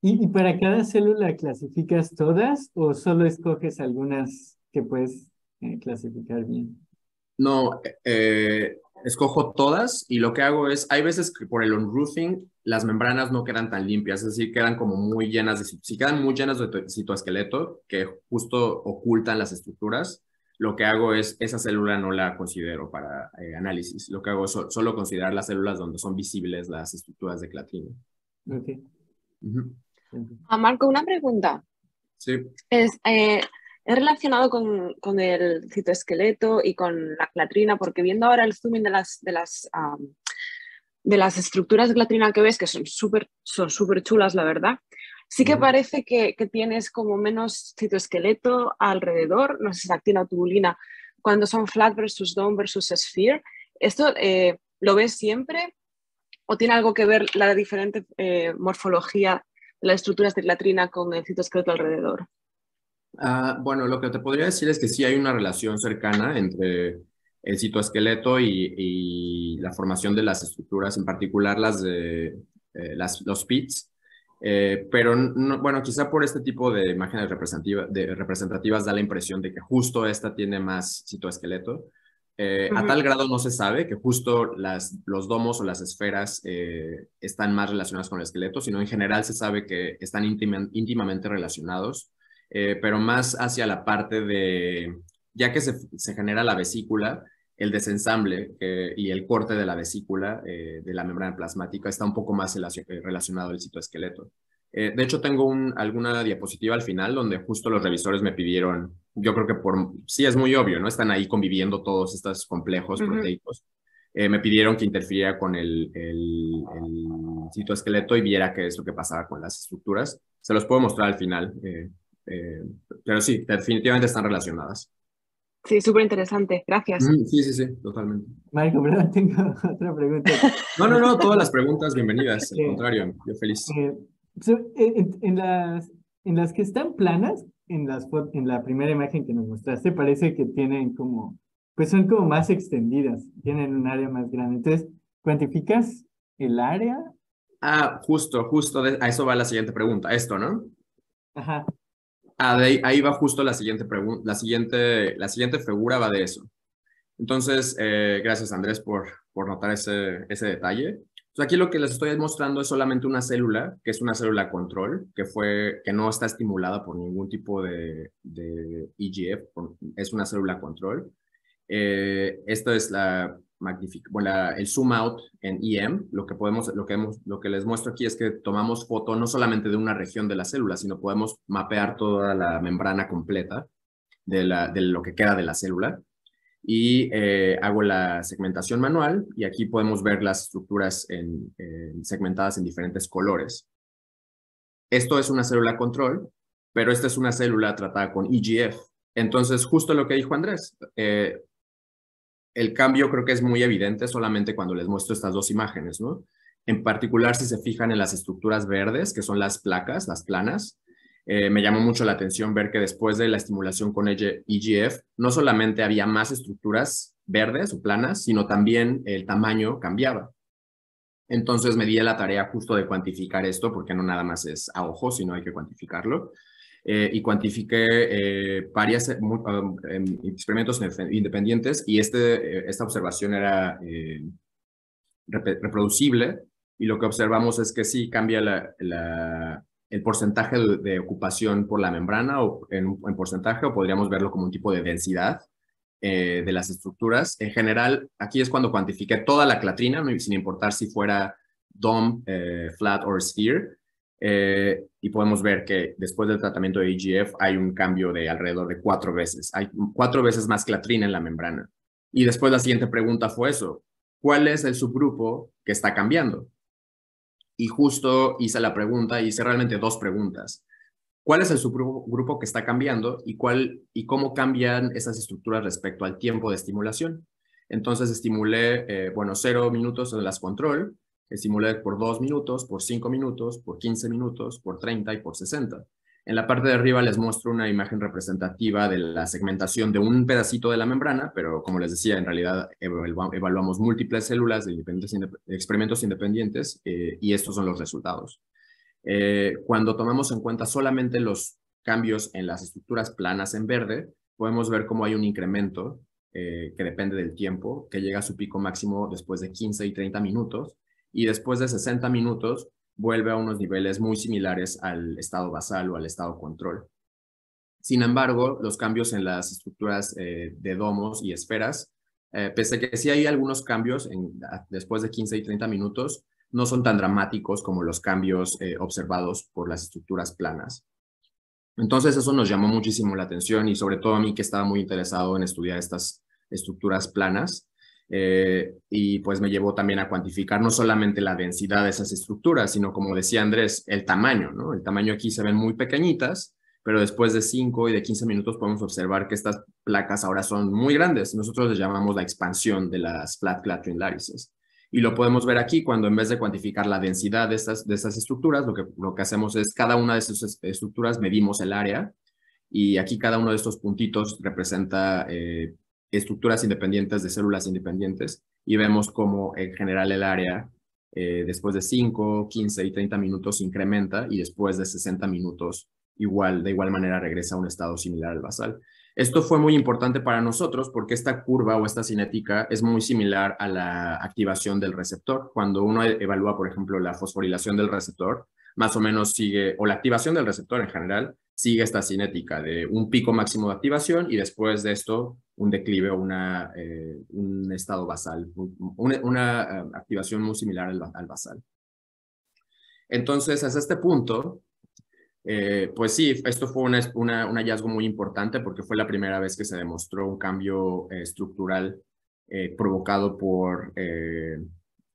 ¿Y, para cada célula clasificas todas o solo escoges algunas que puedes eh, clasificar bien? No, eh, escojo todas y lo que hago es, hay veces que por el unroofing las membranas no quedan tan limpias, es decir, quedan como muy llenas de, si quedan muy llenas de citoesqueleto que justo ocultan las estructuras, lo que hago es, esa célula no la considero para eh, análisis, lo que hago es solo considerar las células donde son visibles las estructuras de clatrina. Ah, Marco, una pregunta. Sí. Es, eh, relacionado con, el citoesqueleto y con la clatrina, porque viendo ahora el zooming de las, de las, de las estructuras de clatrina que ves, que son súper son super chulas, la verdad, Sí que parece que, tienes como menos citoesqueleto alrededor, no sé si actina o tubulina, cuando son flat versus dome versus sphere. ¿Esto eh, lo ves siempre o tiene algo que ver la diferente eh, morfología de las estructuras de latrina con el citoesqueleto alrededor? Ah, bueno, lo que te podría decir es que sí hay una relación cercana entre el citoesqueleto y, la formación de las estructuras, en particular las de eh, los PITs, eh, pero bueno, quizá por este tipo de imágenes representativas, da la impresión de que justo esta tiene más citoesqueleto. Eh, a tal grado no se sabe que justo las, los domos o las esferas eh, están más relacionadas con el esqueleto, sino en general se sabe que están íntimamente relacionados, pero más hacia la parte de, ya que se genera la vesícula, el desensamble y el corte de la vesícula, eh, de la membrana plasmática, está un poco más eh, relacionado al citoesqueleto. Eh, de hecho, tengo un, alguna diapositiva al final donde justo los revisores me pidieron, yo creo que por, sí es muy obvio, ¿no? Están ahí conviviendo todos estos complejos proteicos. me pidieron que interfiriera con el, citoesqueleto y viera qué es lo que pasaba con las estructuras. Se los puedo mostrar al final, pero sí, definitivamente están relacionadas. Sí, súper interesante. Gracias. Mm, sí, sí, sí, totalmente. Marco, tengo <laughs> otra pregunta. no, no, no, todas las preguntas bienvenidas. Al contrario, yo feliz. Eh, eh, en, las, en las que están planas, en, las, en la primera imagen que nos mostraste, parece que tienen como, pues son como más extendidas, tienen un área más grande. Entonces, ¿cuantificas el área? Ah, justo, justo, a eso va la siguiente pregunta, esto, ¿no? Ajá. Ah, ahí, va justo la siguiente pregunta, la siguiente, la siguiente figura va de eso. Entonces, eh, gracias Andrés por, por notar ese, ese detalle. Pues aquí lo que les estoy mostrando es solamente una célula, que es una célula control, que, fue, que no está estimulada por ningún tipo de, EGF, e es una célula control. Eh, esta es la, magnífico, bueno, el zoom out en EM, lo que, podemos, lo, que hemos, lo que les muestro aquí es que tomamos foto no solamente de una región de la célula, sino podemos mapear toda la membrana completa de, de lo que queda de la célula. Y eh, hago la segmentación manual y aquí podemos ver las estructuras segmentadas en diferentes colores. Esto es una célula control, pero esta es una célula tratada con EGF. Entonces, justo lo que dijo Andrés, eh, el cambio creo que es muy evidente solamente cuando les muestro estas dos imágenes, ¿no? En particular, si se fijan en las estructuras verdes, que son las placas, las planas, eh, me llamó mucho la atención ver que después de la estimulación con EGF, e no solamente había más estructuras verdes o planas, sino también el tamaño cambiaba. Entonces me di la tarea justo de cuantificar esto, porque no nada más es a ojo, sino hay que cuantificarlo. Eh, y cuantifiqué eh, varios eh, ah, em, experimentos independientes y este, eh, esta observación era reproducible y lo que observamos es que sí cambia el porcentaje de, ocupación por la membrana o en, porcentaje o podríamos verlo como un tipo de densidad de las estructuras. En general, aquí es cuando cuantifiqué toda la clatrina, sin importar si fuera DOM, flat o sphere, eh, y podemos ver que después del tratamiento de IGF hay un cambio de alrededor de cuatro veces. Hay cuatro veces más clatrina en la membrana. Y después la siguiente pregunta fue eso. ¿Cuál es el subgrupo que está cambiando? Y justo hice la pregunta, hice realmente dos preguntas. ¿Cuál es el subgrupo que está cambiando y, cuál, y cómo cambian esas estructuras respecto al tiempo de estimulación? Entonces estimulé, eh, bueno, cero minutos en las control, Estimular por 2 minutos, por 5 minutos, por 15 minutos, por 30 y por 60. En la parte de arriba les muestro una imagen representativa de la segmentación de un pedacito de la membrana, pero como les decía, en realidad evaluamos múltiples células de experimentos independientes eh, y estos son los resultados. Eh, cuando tomamos en cuenta solamente los cambios en las estructuras planas en verde, podemos ver cómo hay un incremento eh, que depende del tiempo, que llega a su pico máximo después de 15 y 30 minutos y después de 60 minutos vuelve a unos niveles muy similares al estado basal o al estado control. Sin embargo, los cambios en las estructuras eh, de domos y esferas, eh, pese a que sí hay algunos cambios después de 15 y 30 minutos, no son tan dramáticos como los cambios eh, observados por las estructuras planas. Entonces eso nos llamó muchísimo la atención y sobre todo a mí que estaba muy interesado en estudiar estas estructuras planas. Eh, y pues me llevó también a cuantificar no solamente la densidad de esas estructuras, sino como decía Andrés, el tamaño, ¿no? El tamaño aquí se ven muy pequeñitas, pero después de 5 y de 15 minutos podemos observar que estas placas ahora son muy grandes. Nosotros les llamamos la expansión de las flat clattering larices. Y lo podemos ver aquí cuando en vez de cuantificar la densidad de estas, de estructuras, lo que, lo que hacemos es cada una de esas estructuras medimos el área y aquí cada uno de estos puntitos representa eh, estructuras independientes de células independientes y vemos cómo en general el área eh, después de 5, 15 y 30 minutos incrementa y después de 60 minutos igual, de igual manera regresa a un estado similar al basal. Esto fue muy importante para nosotros porque esta curva o esta cinética es muy similar a la activación del receptor. Cuando uno evalúa, por ejemplo, la fosforilación del receptor, más o menos sigue, o la activación del receptor en general, sigue esta cinética de un pico máximo de activación y después de esto un declive o una, eh, un estado basal, una, eh, activación muy similar al, basal. Entonces, hasta este punto, eh, pues sí, esto fue una, un hallazgo muy importante porque fue la primera vez que se demostró un cambio estructural provocado por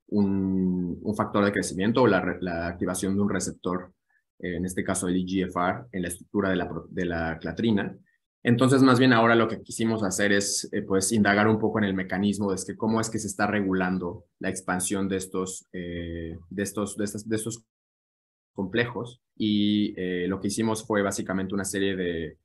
un, factor de crecimiento o la, la activación de un receptor eh, en este caso el IGFR, e en la estructura de la, de clatrina. Entonces, más bien ahora lo que quisimos hacer es eh, pues indagar un poco en el mecanismo de que cómo es que se está regulando la expansión de estos, eh, de estos, de estos complejos y lo que hicimos fue básicamente una serie de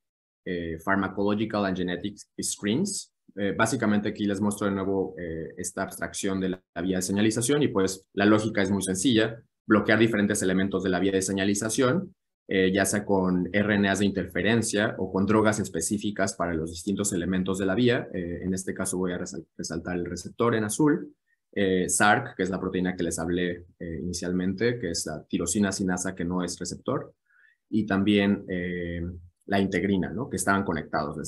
pharmacological and genetic screens. básicamente aquí les muestro de nuevo esta abstracción de la vía de señalización y pues la lógica es muy sencilla bloquear diferentes elementos de la vía de señalización, eh, ya sea con RNAs de interferencia o con drogas específicas para los distintos elementos de la vía. Eh, en este caso voy a resaltar el receptor en azul, eh, SARC, que es la proteína que les hablé inicialmente, que es la tirosina sinasa que no es receptor, y también la integrina, ¿no? que estaban conectados.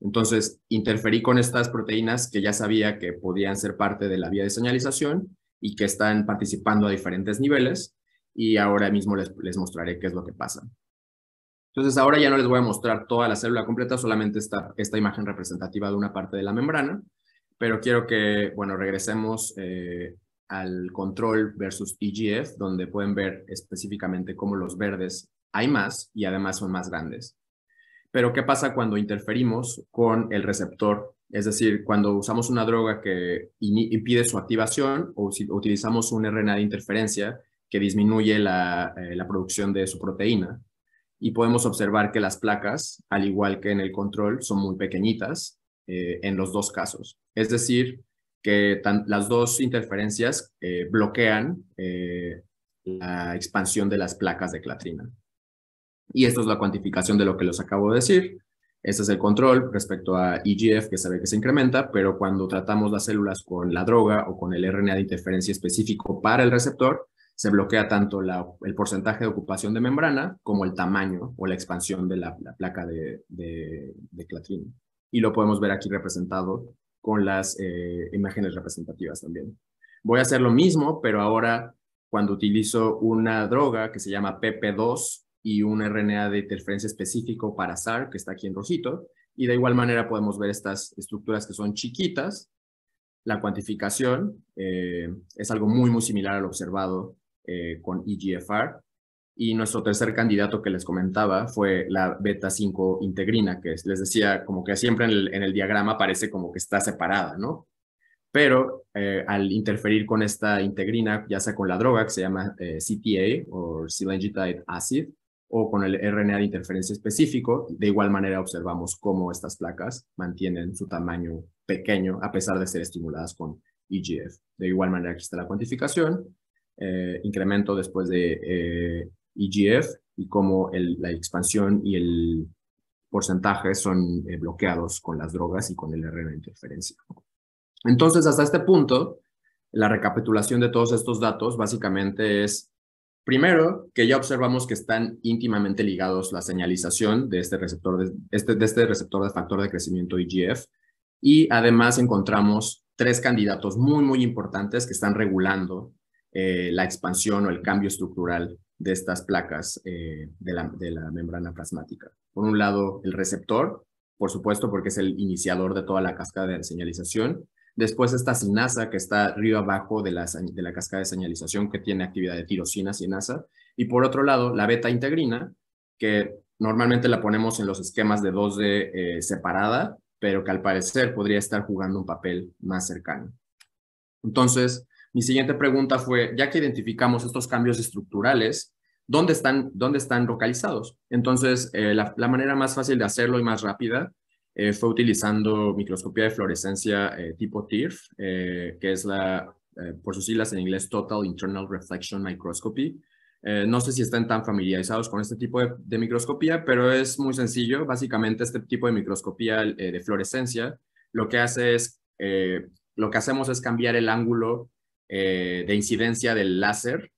Entonces, interferí con estas proteínas que ya sabía que podían ser parte de la vía de señalización y que están participando a diferentes niveles y ahora mismo les, mostraré qué es lo que pasa. Entonces ahora ya no les voy a mostrar toda la célula completa, solamente esta, esta imagen representativa de una parte de la membrana, pero quiero que, bueno, regresemos eh, al control versus EGF, donde pueden ver específicamente cómo los verdes hay más y además son más grandes. Pero ¿qué pasa cuando interferimos con el receptor es decir, cuando usamos una droga que impide su activación o si utilizamos un RNA de interferencia que disminuye eh, la, producción de su proteína, y podemos observar que las placas, al igual que en el control, son muy pequeñitas eh, en los dos casos. Es decir, que las dos interferencias eh, bloquean la expansión de las placas de clatrina. Y esto es la cuantificación de lo que les acabo de decir. Este es el control respecto a IGF, e que se ve que se incrementa, pero cuando tratamos las células con la droga o con el RNA de interferencia específico para el receptor, se bloquea tanto el porcentaje de ocupación de membrana como el tamaño o la expansión de la, placa de, de, Y lo podemos ver aquí representado con las eh, imágenes representativas también. Voy a hacer lo mismo, pero ahora cuando utilizo una droga que se llama PP2, y un RNA de interferencia específico para SAR, que está aquí en rojito. Y de igual manera podemos ver estas estructuras que son chiquitas. La cuantificación eh, es algo muy, muy similar al observado eh, con EGFR. Y nuestro tercer candidato que les comentaba fue la beta-5 integrina, que les decía como que siempre en el, diagrama parece como que está separada, ¿no? Pero eh, al interferir con esta integrina, ya sea con la droga que se llama CTA o Silengitide acid, o con el RNA de interferencia específico. De igual manera observamos cómo estas placas mantienen su tamaño pequeño a pesar de ser estimuladas con IGF. E de igual manera aquí está la cuantificación, eh, incremento después de IGF eh, e y cómo la expansión y el porcentaje son eh, bloqueados con las drogas y con el RNA de interferencia. Entonces, hasta este punto, la recapitulación de todos estos datos básicamente es Primero, que ya observamos que están íntimamente ligados la señalización de este receptor de este, este receptor factor de crecimiento IGF y además encontramos tres candidatos muy, muy importantes que están regulando eh, la expansión o el cambio estructural de estas placas eh, de, la, de la membrana plasmática. Por un lado, el receptor, por supuesto, porque es el iniciador de toda la cascada de señalización, Después esta sinasa, que está río abajo de la, cascada de señalización, que tiene actividad de tirosina, sinasa. Y por otro lado, la beta integrina, que normalmente la ponemos en los esquemas de 2D eh, separada, pero que al parecer podría estar jugando un papel más cercano. Entonces, mi siguiente pregunta fue, ya que identificamos estos cambios estructurales, ¿dónde están, dónde están localizados? Entonces, eh, la manera más fácil de hacerlo y más rápida eh, fue utilizando microscopía de fluorescencia eh, tipo TIRF, eh, que es la, por sus siglas en inglés, Total Internal Reflection Microscopy. no sé si están tan familiarizados con este tipo de, microscopía, pero es muy sencillo. Básicamente, este tipo de microscopía de fluorescencia lo que hace es, lo que hacemos es cambiar el ángulo de incidencia del láser.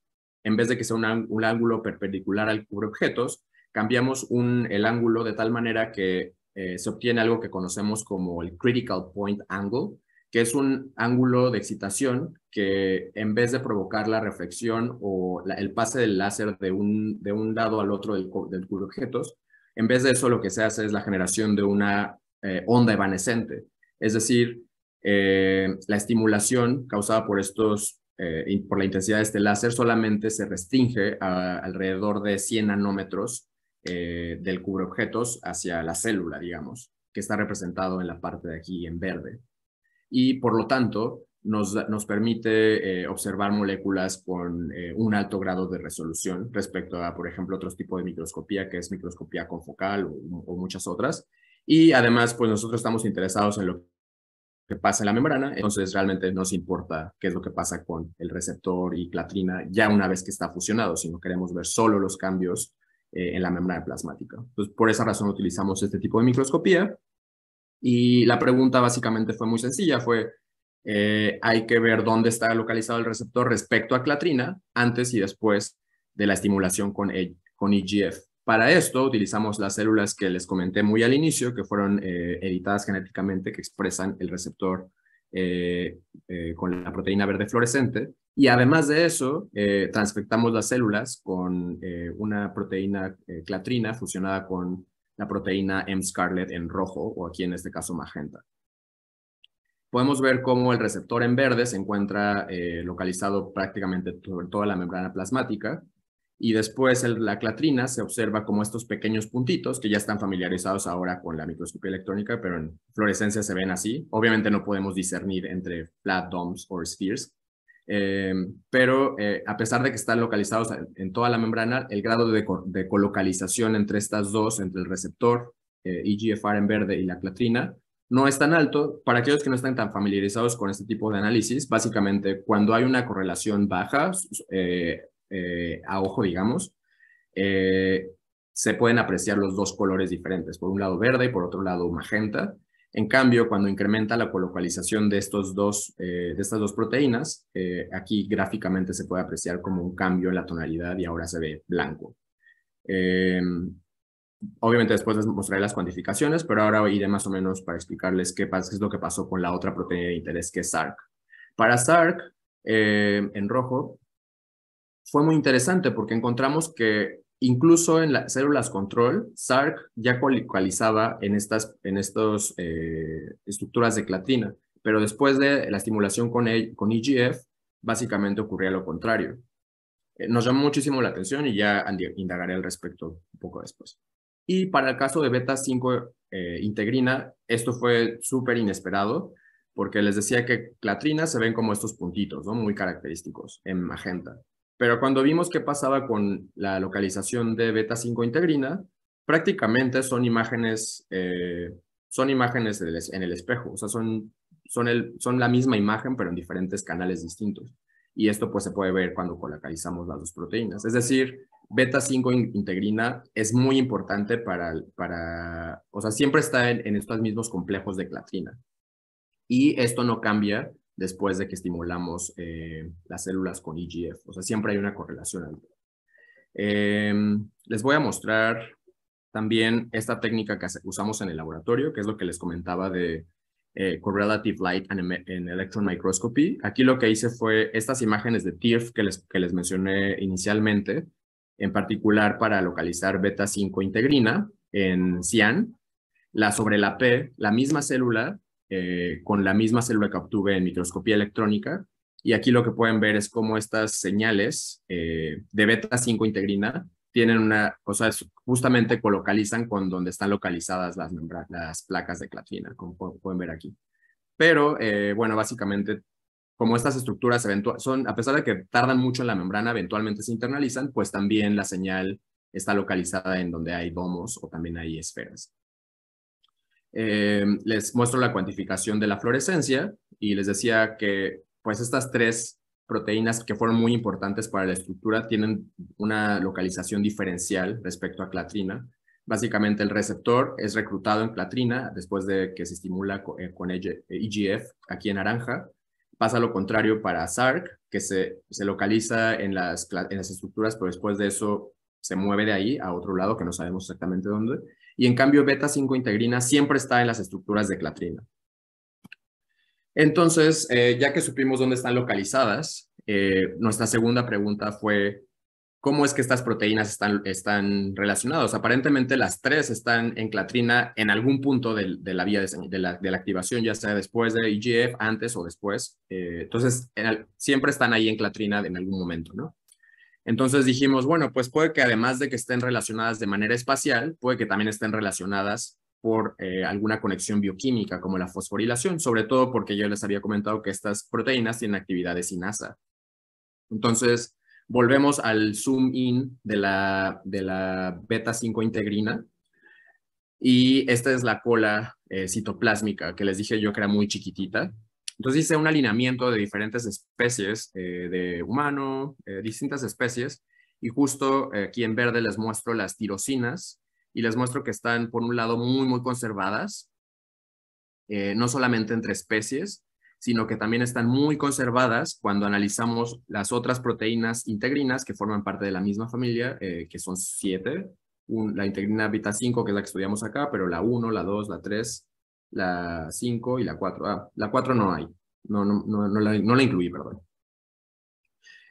En vez de que sea un, ángulo perpendicular al objetos, cambiamos un, el ángulo de tal manera que eh, se obtiene algo que conocemos como el critical point angle, que es un ángulo de excitación que en vez de provocar la reflexión o el pase del láser de un, de un lado al otro del, de objetos, en vez de eso lo que se hace es la generación de una eh, onda evanescente, es decir, eh, la estimulación causada por estos por la intensidad de este láser solamente se restringe a alrededor de 100 nanómetros eh, del cubreobjetos hacia la célula, digamos, que está representado en la parte de aquí en verde. Y por lo tanto, nos, nos permite eh, observar moléculas con eh, un alto grado de resolución respecto a, por ejemplo, otros tipo de microscopía, que es microscopía confocal o, o muchas otras. Y además, pues nosotros estamos interesados en lo que pasa en la membrana, entonces realmente nos importa qué es lo que pasa con el receptor y clatrina ya una vez que está fusionado, sino no queremos ver solo los cambios eh, en la membrana plasmática. Entonces, por esa razón utilizamos este tipo de microscopía. Y la pregunta básicamente fue muy sencilla, fue, eh, hay que ver dónde está localizado el receptor respecto a clatrina antes y después de la estimulación con, e, con IGF. E Para esto utilizamos las células que les comenté muy al inicio, que fueron eh, editadas genéticamente, que expresan el receptor con la proteína verde fluorescente. Y además de eso, eh, transfectamos las células con eh, una proteína eh, clatrina fusionada con la proteína M. Scarlet en rojo, o aquí en este caso magenta. Podemos ver cómo el receptor en verde se encuentra eh, localizado prácticamente sobre toda la membrana plasmática, y después la clatrina se observa como estos pequeños puntitos que ya están familiarizados ahora con la microscopía electrónica, pero en fluorescencia se ven así. Obviamente no podemos discernir entre flat domes o spheres, eh, pero eh, a pesar de que están localizados en toda la membrana, el grado de, colocalización entre estas dos, entre el receptor igfr eh, e en verde y la clatrina, no es tan alto. Para aquellos que no están tan familiarizados con este tipo de análisis, básicamente cuando hay una correlación baja, a ojo, digamos, se pueden apreciar los dos colores diferentes, por un lado verde y por otro lado magenta. En cambio, cuando incrementa la colocalización de, estos dos, eh, de estas dos proteínas, eh, aquí gráficamente se puede apreciar como un cambio en la tonalidad y ahora se ve blanco. Em, obviamente después les mostraré las cuantificaciones, pero ahora iré más o menos para explicarles qué, qué es lo que pasó con la otra proteína de interés que es SARC. Para SARC, eh, en rojo, fue muy interesante porque encontramos que Incluso en las células control, SARC ya colocalizaba en estas en estos, eh, estructuras de clatina, pero después de la estimulación con, e, con IGF, e básicamente ocurría lo contrario. Eh, nos llamó muchísimo la atención y ya indagaré al respecto un poco después. Y para el caso de beta 5 eh, integrina, esto fue súper inesperado, porque les decía que clatrina se ven como estos puntitos, ¿no? Muy característicos en magenta. Pero cuando vimos qué pasaba con la localización de beta-5 integrina, prácticamente son imágenes, eh, son imágenes en el espejo, o sea, son, la misma imagen, pero en diferentes canales distintos. Y esto pues se puede ver cuando colocalizamos las dos proteínas. Es decir, beta-5 integrina es muy importante para, para o sea, siempre está en, en estos mismos complejos de clatrina. Y esto no cambia después de que estimulamos eh, las células con IGF. E o sea, siempre hay una correlación. Eh, les voy a mostrar también esta técnica que usamos en el laboratorio, que es lo que les comentaba de eh, Correlative Light and em-, Electron Microscopy. Aquí lo que hice fue estas imágenes de TIRF que les, que les mencioné inicialmente, en particular para localizar beta-5 integrina en cian, la sobre la P, la misma célula eh, con la misma célula que obtuve en microscopía electrónica. Y aquí lo que pueden ver es cómo estas señales eh, de beta 5 integrina tienen una, o sea, justamente colocalizan con donde están localizadas las, las placas de clatina, como pueden ver aquí. Pero, eh, bueno, básicamente, como estas estructuras son, a pesar de que tardan mucho en la membrana, eventualmente se internalizan, pues también la señal está localizada en donde hay domos o también hay esferas. Eh, les muestro la cuantificación de la fluorescencia y les decía que pues estas tres proteínas que fueron muy importantes para la estructura tienen una localización diferencial respecto a clatrina. Básicamente el receptor es reclutado en clatrina después de que se estimula eh, con, EGF eh, e aquí en naranja. Pasa lo contrario para SARC, que se, localiza en las estructuras, pero después de eso se mueve de ahí a otro lado que no sabemos exactamente dónde y en cambio beta-5-integrina siempre está en las estructuras de clatrina. Entonces, eh, ya que supimos dónde están localizadas, eh, nuestra segunda pregunta fue, ¿cómo es que estas proteínas están, están relacionadas? Aparentemente las tres están en clatrina en algún punto de, la vía de, la, de, la, activación, ya sea después de IGF, e antes o después. Eh, entonces, siempre están ahí en clatrina en algún momento, ¿no? Entonces dijimos, bueno, pues puede que además de que estén relacionadas de manera espacial, puede que también estén relacionadas por eh, alguna conexión bioquímica como la fosforilación, sobre todo porque yo les había comentado que estas proteínas tienen actividades asa. Entonces, volvemos al zoom in de la, beta-5 integrina. Y esta es la cola eh, citoplásmica que les dije yo que era muy chiquitita. Entonces hice un alineamiento de diferentes especies eh, de humano, eh, distintas especies, y justo eh, aquí en verde les muestro las tirosinas y les muestro que están, por un lado, muy, muy conservadas, no solamente entre especies, sino que también están muy conservadas cuando analizamos las otras proteínas integrinas que forman parte de la misma familia, que son siete. la integrina beta 5, que es la que estudiamos acá, pero la 1, la 2, la 3, la 5 y la 4. Ah, la 4 no hay, no, no, la, incluí, perdón.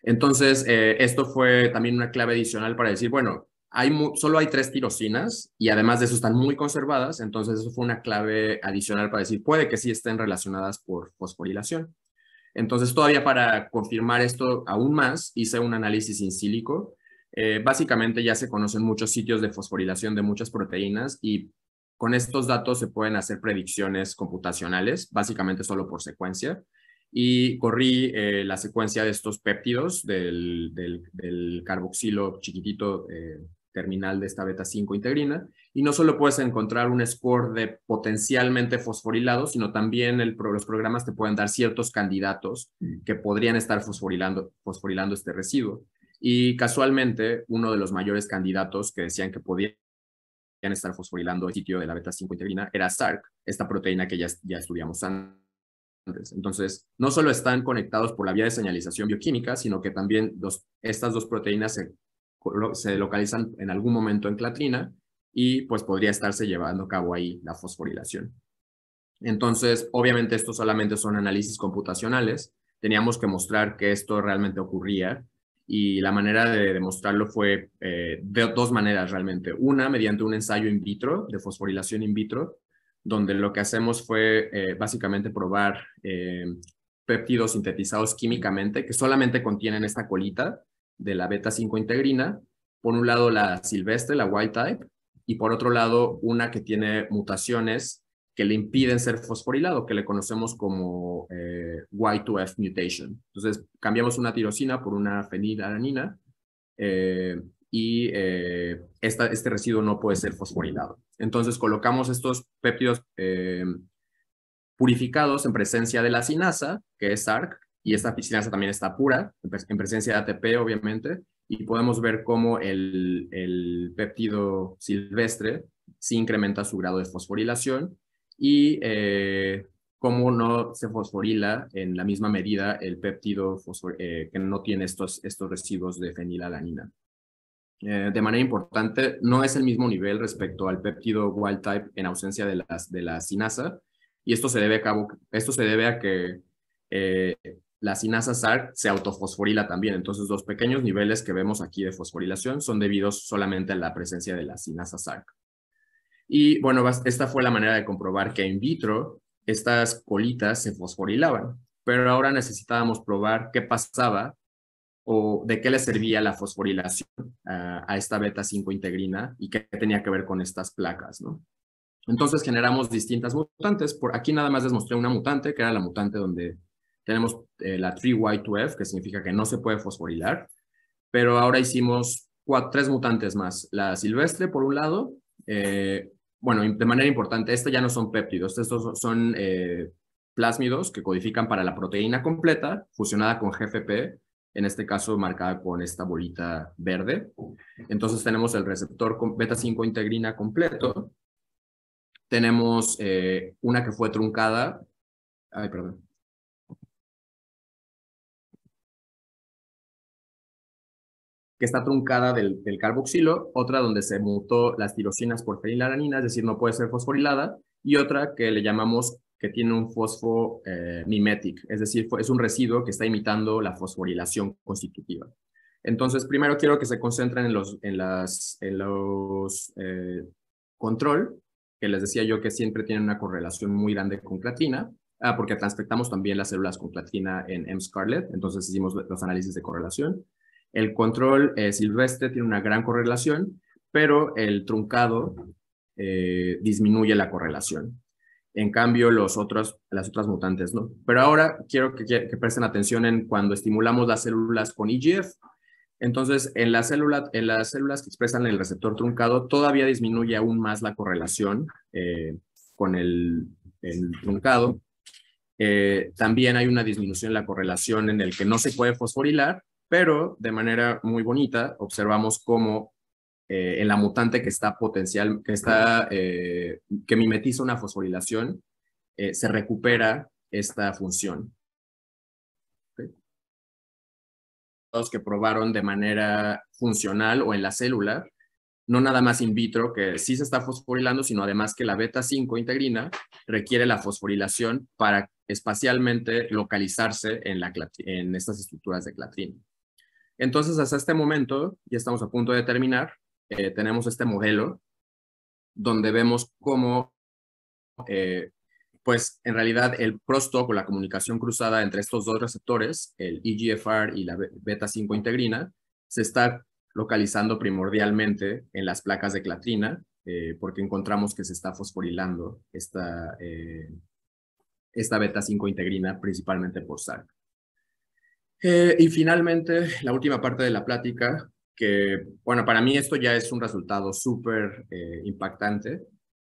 Entonces, eh, esto fue también una clave adicional para decir, bueno, hay solo hay tres tirosinas y además de eso están muy conservadas, entonces eso fue una clave adicional para decir, puede que sí estén relacionadas por fosforilación. Entonces, todavía para confirmar esto aún más, hice un análisis insílico. Eh, básicamente ya se conocen muchos sitios de fosforilación de muchas proteínas y con estos datos se pueden hacer predicciones computacionales, básicamente solo por secuencia. Y corrí eh, la secuencia de estos péptidos del, carboxilo chiquitito eh, terminal de esta beta 5 integrina. Y no solo puedes encontrar un score de potencialmente fosforilado, sino también los programas te pueden dar ciertos candidatos mm. que podrían estar fosforilando, fosforilando este residuo. Y casualmente, uno de los mayores candidatos que decían que podían han estar fosforilando el sitio de la beta-5-integrina era SARC, esta proteína que ya, ya estudiamos antes. Entonces, no solo están conectados por la vía de señalización bioquímica, sino que también estas dos proteínas se, localizan en algún momento en clatrina y pues podría estarse llevando a cabo ahí la fosforilación. Entonces, obviamente esto solamente son análisis computacionales. Teníamos que mostrar que esto realmente ocurría y la manera de demostrarlo fue eh, de dos maneras realmente. Una, mediante un ensayo in vitro, de fosforilación in vitro, donde lo que hacemos fue eh, básicamente probar eh, péptidos sintetizados químicamente que solamente contienen esta colita de la beta-5-integrina. Por un lado la silvestre, la wild type, y por otro lado una que tiene mutaciones que le impiden ser fosforilado, que le conocemos como eh, Y2F mutation. Entonces, cambiamos una tirosina por una fenilalanina eh, y eh, este residuo no puede ser fosforilado. Entonces, colocamos estos péptidos purificados en presencia de la sinasa, que es ARC, y esta sinasa también está pura, en presencia de ATP, obviamente, y podemos ver cómo el, péptido silvestre sí incrementa su grado de fosforilación y eh, cómo no se fosforila en la misma medida el péptido eh, que no tiene estos, residuos de fenilalanina. Eh, de manera importante, no es el mismo nivel respecto al péptido wild type en ausencia de, de la sinasa, y esto se debe a, cabo, esto se debe a que la sinasa SARC se autofosforila también. Entonces, los pequeños niveles que vemos aquí de fosforilación son debidos solamente a la presencia de la sinasa SARC. Y bueno, esta fue la manera de comprobar que in vitro estas colitas se fosforilaban, pero ahora necesitábamos probar qué pasaba o de qué le servía la fosforilación a, esta beta 5 integrina y qué tenía que ver con estas placas, ¿no? Entonces generamos distintas mutantes. Por aquí nada más les mostré una mutante, que era la mutante donde tenemos eh, la 3Y2F, que significa que no se puede fosforilar, pero ahora hicimos tres mutantes más. La silvestre, por un lado, eh, bueno, de manera importante, estos ya no son péptidos, estos son eh, plásmidos que codifican para la proteína completa fusionada con GFP, en este caso marcada con esta bolita verde. Entonces tenemos el receptor beta-5 integrina completo. Tenemos eh, una que fue truncada, ay, perdón, que está truncada del, carboxilo, otra donde se mutó las tirosinas por fenilalanina, es decir, no puede ser fosforilada, y otra que le llamamos que tiene un fosfo eh, mimetic, es decir, es un residuo que está imitando la fosforilación constitutiva. Entonces, primero quiero que se concentren en los, en las, los eh, control, que les decía yo que siempre tienen una correlación muy grande con platina, ah, porque transfectamos también las células con platina en M. scarlet, entonces hicimos los análisis de correlación. El control eh, silvestre tiene una gran correlación, pero el truncado eh, disminuye la correlación. En cambio, los otros, las otras mutantes no. Pero ahora quiero que, que, presten atención en cuando estimulamos las células con IGF. E Entonces, en, célula, en las células que expresan el receptor truncado, todavía disminuye aún más la correlación eh, con el, truncado. también hay una disminución en la correlación en el que no se puede fosforilar pero de manera muy bonita observamos cómo eh, en la mutante que está potencial, que está, eh, que mimetiza una fosforilación, eh, se recupera esta función. Los que probaron de manera funcional o en la célula, no nada más in vitro, que sí se está fosforilando, sino además que la beta-5 integrina requiere la fosforilación para espacialmente localizarse en, en estas estructuras de clatrina. Entonces, hasta este momento, ya estamos a punto de terminar, eh, tenemos este modelo donde vemos cómo, eh, pues en realidad, el prostoc o la comunicación cruzada entre estos dos receptores, el EGFR y la beta-5 integrina, se está localizando primordialmente en las placas de clatrina, eh, porque encontramos que se está fosforilando esta, esta beta-5 integrina principalmente por SARC. Eh, y finalmente, la última parte de la plática, que, bueno, para mí esto ya es un resultado súper eh, impactante,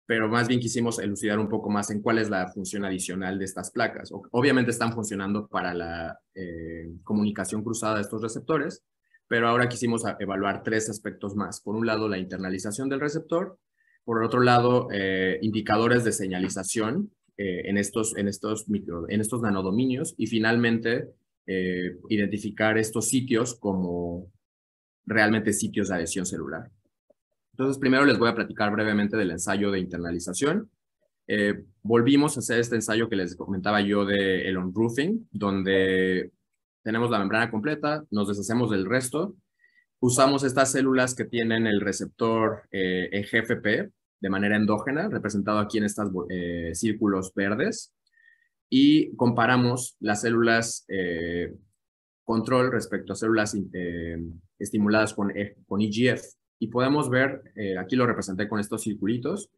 pero más bien quisimos elucidar un poco más en cuál es la función adicional de estas placas. Obviamente están funcionando para la eh, comunicación cruzada de estos receptores, pero ahora quisimos evaluar tres aspectos más. Por un lado, la internalización del receptor. Por otro lado, indicadores de señalización en, estos, en, estos micro, en estos nanodominios. Y finalmente, eh, identificar estos sitios como realmente sitios de adhesión celular. Entonces, primero les voy a platicar brevemente del ensayo de internalización. Eh, volvimos a hacer este ensayo que les comentaba yo de el on-roofing, donde tenemos la membrana completa, nos deshacemos del resto, usamos estas células que tienen el receptor eh, EGFP de manera endógena, representado aquí en estos eh, círculos verdes, y comparamos las células eh, control respecto a células eh, estimuladas con, IGF. E, e y podemos ver, eh, aquí lo representé con estos circulitos,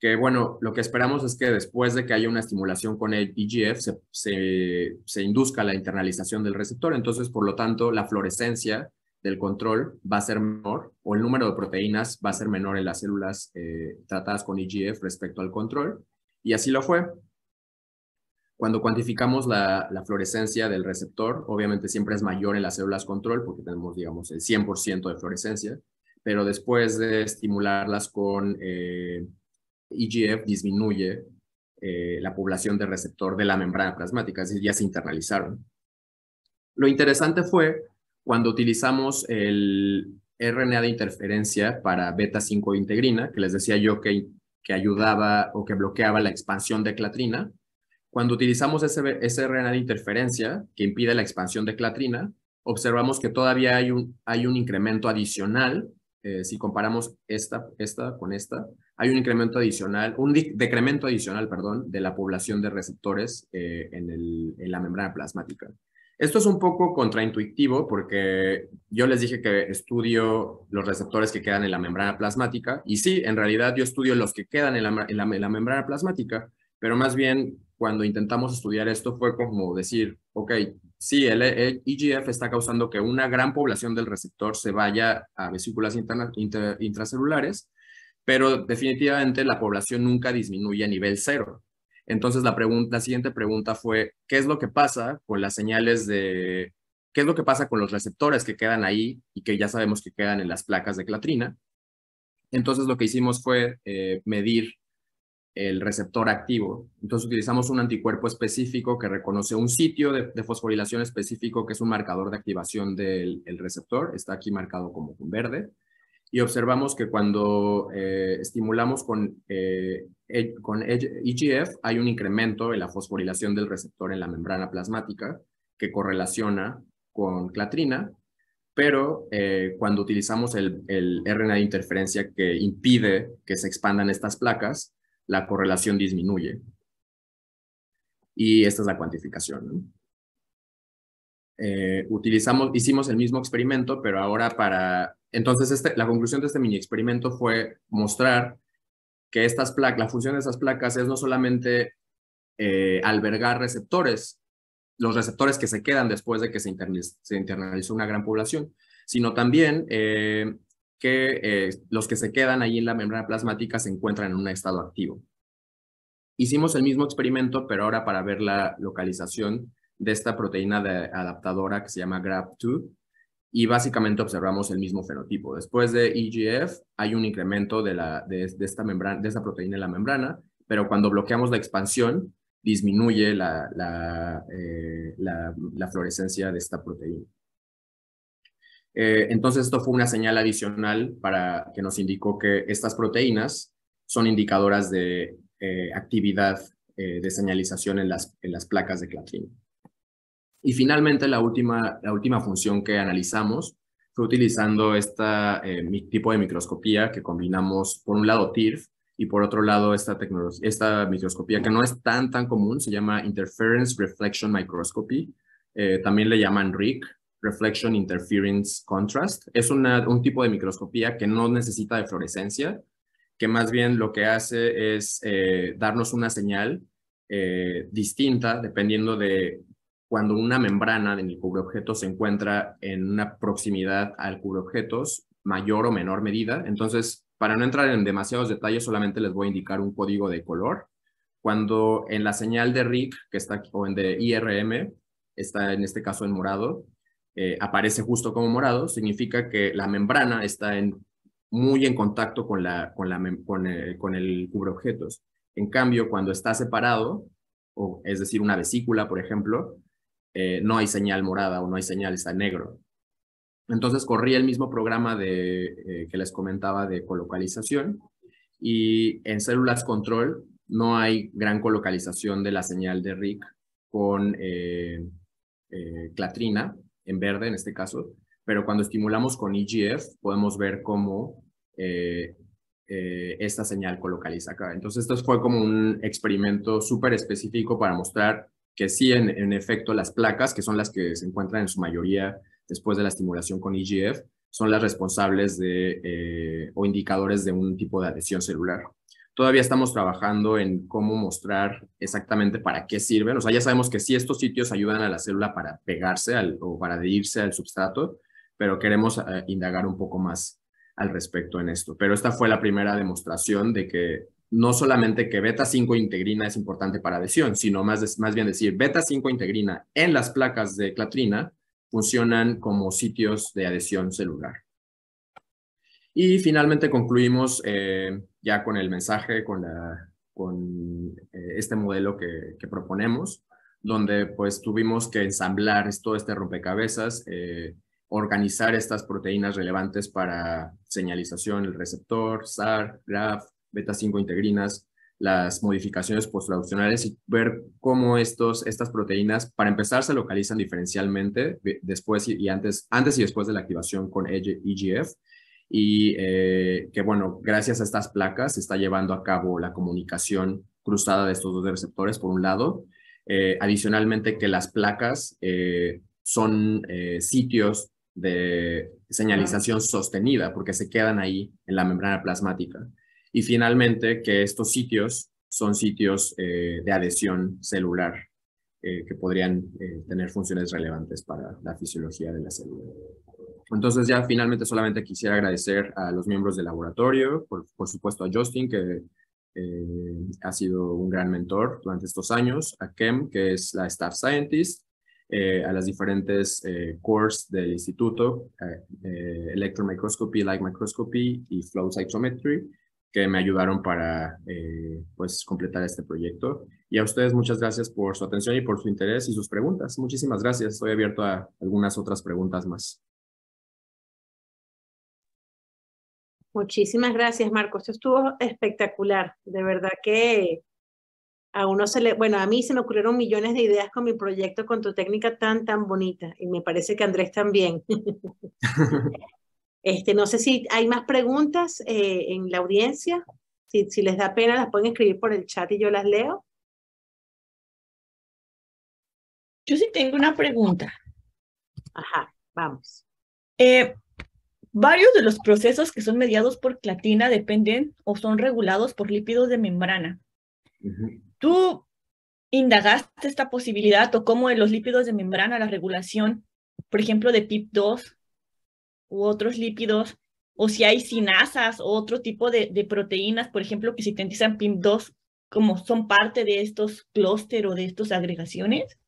que bueno, lo que esperamos es que después de que haya una estimulación con IGF, e, se, induzca la internalización del receptor. Entonces, por lo tanto, la fluorescencia del control va a ser menor o el número de proteínas va a ser menor en las células tratadas con IGF respecto al control. Y así lo fue. Cuando cuantificamos la, fluorescencia del receptor, obviamente siempre es mayor en las células control porque tenemos, digamos, el 100% de fluorescencia, pero después de estimularlas con eh, EGF disminuye eh, la población de receptor de la membrana plasmática, es decir, ya se internalizaron. Lo interesante fue cuando utilizamos el RNA de interferencia para beta-5 integrina, que les decía yo que, que ayudaba o que bloqueaba la expansión de clatrina, cuando utilizamos ese RNA de interferencia, que impide la expansión de clatrina, observamos que todavía hay un, hay un incremento adicional, eh, si comparamos esta, esta con esta, hay un incremento adicional, un decremento adicional, perdón, de la población de receptores eh, en, el, en, la membrana plasmática. Esto es un poco contraintuitivo porque yo les dije que estudio los receptores que quedan en la membrana plasmática y sí, en realidad yo estudio los que quedan en la membrana plasmática, pero más bien cuando intentamos estudiar esto fue como decir, ok, sí, el IGF e, e, e está causando que una gran población del receptor se vaya a vesículas intracelulares, pero definitivamente la población nunca disminuye a nivel cero. Entonces la, pregunta, la siguiente pregunta fue, ¿qué es lo que pasa con las señales de, qué es lo que pasa con los receptores que quedan ahí y que ya sabemos que quedan en las placas de clatrina? Entonces lo que hicimos fue eh, medir el receptor activo. Entonces utilizamos un anticuerpo específico que reconoce un sitio de, fosforilación específico que es un marcador de activación del receptor, está aquí marcado como un verde, y observamos que cuando eh, estimulamos con, eh, EGF e e hay un incremento en la fosforilación del receptor en la membrana plasmática que correlaciona con clatrina, pero eh, cuando utilizamos el, RNA de interferencia que impide que se expandan estas placas, la correlación disminuye. Y esta es la cuantificación. Eh, utilizamos, hicimos el mismo experimento, pero ahora para... Entonces, este, la conclusión de este mini experimento fue mostrar que estas placas, la función de estas placas es no solamente eh, albergar receptores, los receptores que se quedan después de que se, se internalizó una gran población, sino también eh, que eh, los que se quedan ahí en la membrana plasmática se encuentran en un estado activo. Hicimos el mismo experimento, pero ahora para ver la localización de esta proteína adaptadora que se llama GRAB2 y básicamente observamos el mismo fenotipo. Después de EGF hay un incremento de, de, esta, membrana, de esta proteína en la membrana, pero cuando bloqueamos la expansión disminuye la, la eh, fluorescencia de esta proteína. Eh, entonces, esto fue una señal adicional para que nos indicó que estas proteínas son indicadoras de eh, actividad eh, de señalización en las, placas de clatrina. Y finalmente, la última, función que analizamos fue utilizando este tipo de microscopía que combinamos, por un lado, TIRF, y por otro lado esta tecnología, esta microscopía que no es tan tan común, se llama Interference Reflection Microscopy, también le llaman RIC Reflection Interference Contrast. Es un tipo de microscopía que no necesita de fluorescencia, que más bien lo que hace es eh, darnos una señal eh, distinta dependiendo de cuando una membrana de mi cubreobjeto se encuentra en una proximidad al cubreobjetos mayor o menor medida. Entonces, para no entrar en demasiados detalles, solamente les voy a indicar un código de color. Cuando en la señal de RIC, que está, o en de IRM, está en este caso en morado, eh, aparece justo como morado, significa que la membrana está en, muy en contacto con, la, con, la, con, el, eh, con el cubreobjetos. En cambio, cuando está separado, o es decir, una vesícula, por ejemplo, eh, no hay señal morada o no hay señal, está negro. Entonces corría el mismo programa de, que les comentaba de colocalización y en células control no hay gran colocalización de la señal de RIC con clatrina, en verde en este caso, pero cuando estimulamos con IGF e podemos ver cómo eh, eh, esta señal colocaliza acá. Entonces, esto fue como un experimento súper específico para mostrar que sí, en, efecto, las placas, que son las que se encuentran en su mayoría después de la estimulación con IGF, e son las responsables de eh, o indicadores de un tipo de adhesión celular. Todavía estamos trabajando en cómo mostrar exactamente para qué sirven. O sea, ya sabemos que sí estos sitios ayudan a la célula para pegarse al, o para adherirse al substrato, pero queremos eh, indagar un poco más al respecto en esto. Pero esta fue la primera demostración de que no solamente que beta 5 integrina es importante para adhesión, sino más, más bien decir beta 5 integrina en las placas de clatrina funcionan como sitios de adhesión celular. Y finalmente concluimos eh, ya con el mensaje, con, eh, este modelo que, proponemos, donde pues tuvimos que ensamblar todo este rompecabezas, eh, organizar estas proteínas relevantes para señalización, el receptor, SAR, GRAF, beta-5 integrinas, las modificaciones postraduccionales y ver cómo estos, estas proteínas, para empezar, se localizan diferencialmente después y, antes, antes y después de la activación con EGF e y eh, que bueno, gracias a estas placas se está llevando a cabo la comunicación cruzada de estos dos receptores, por un lado. Eh, adicionalmente que las placas eh, son sitios de señalización sostenida porque se quedan ahí en la membrana plasmática. Y finalmente que estos sitios son sitios de adhesión celular que podrían tener funciones relevantes para la fisiología de la célula. Entonces ya finalmente solamente quisiera agradecer a los miembros del laboratorio, por, supuesto a Justin, que eh, ha sido un gran mentor durante estos años, a Kem, que es la Staff Scientist, eh, a las diferentes eh, cores del instituto, Electron Microscopy, Light Microscopy y Flow Cytometry, que me ayudaron para pues, completar este proyecto. Y a ustedes muchas gracias por su atención y por su interés y sus preguntas. Muchísimas gracias. Estoy abierto a algunas otras preguntas más. Muchísimas gracias, Marco. Esto estuvo espectacular. De verdad que a uno se le, bueno, a mí se me ocurrieron millones de ideas con mi proyecto, con tu técnica tan, tan bonita. Y me parece que Andrés también. <laughs> este, no sé si hay más preguntas eh, en la audiencia. Si, si les da pena, las pueden escribir por el chat y yo las leo. Yo sí tengo una pregunta. Ajá, vamos. Eh, Varios de los procesos que son mediados por clatina dependen o son regulados por lípidos de membrana. ¿Tú indagaste esta posibilidad o cómo en los lípidos de membrana, la regulación, por ejemplo, de PIP2 u otros lípidos, o si hay sinasas o otro tipo de, proteínas, por ejemplo, que sintetizan PIP2, como son parte de estos clúster o de estas agregaciones?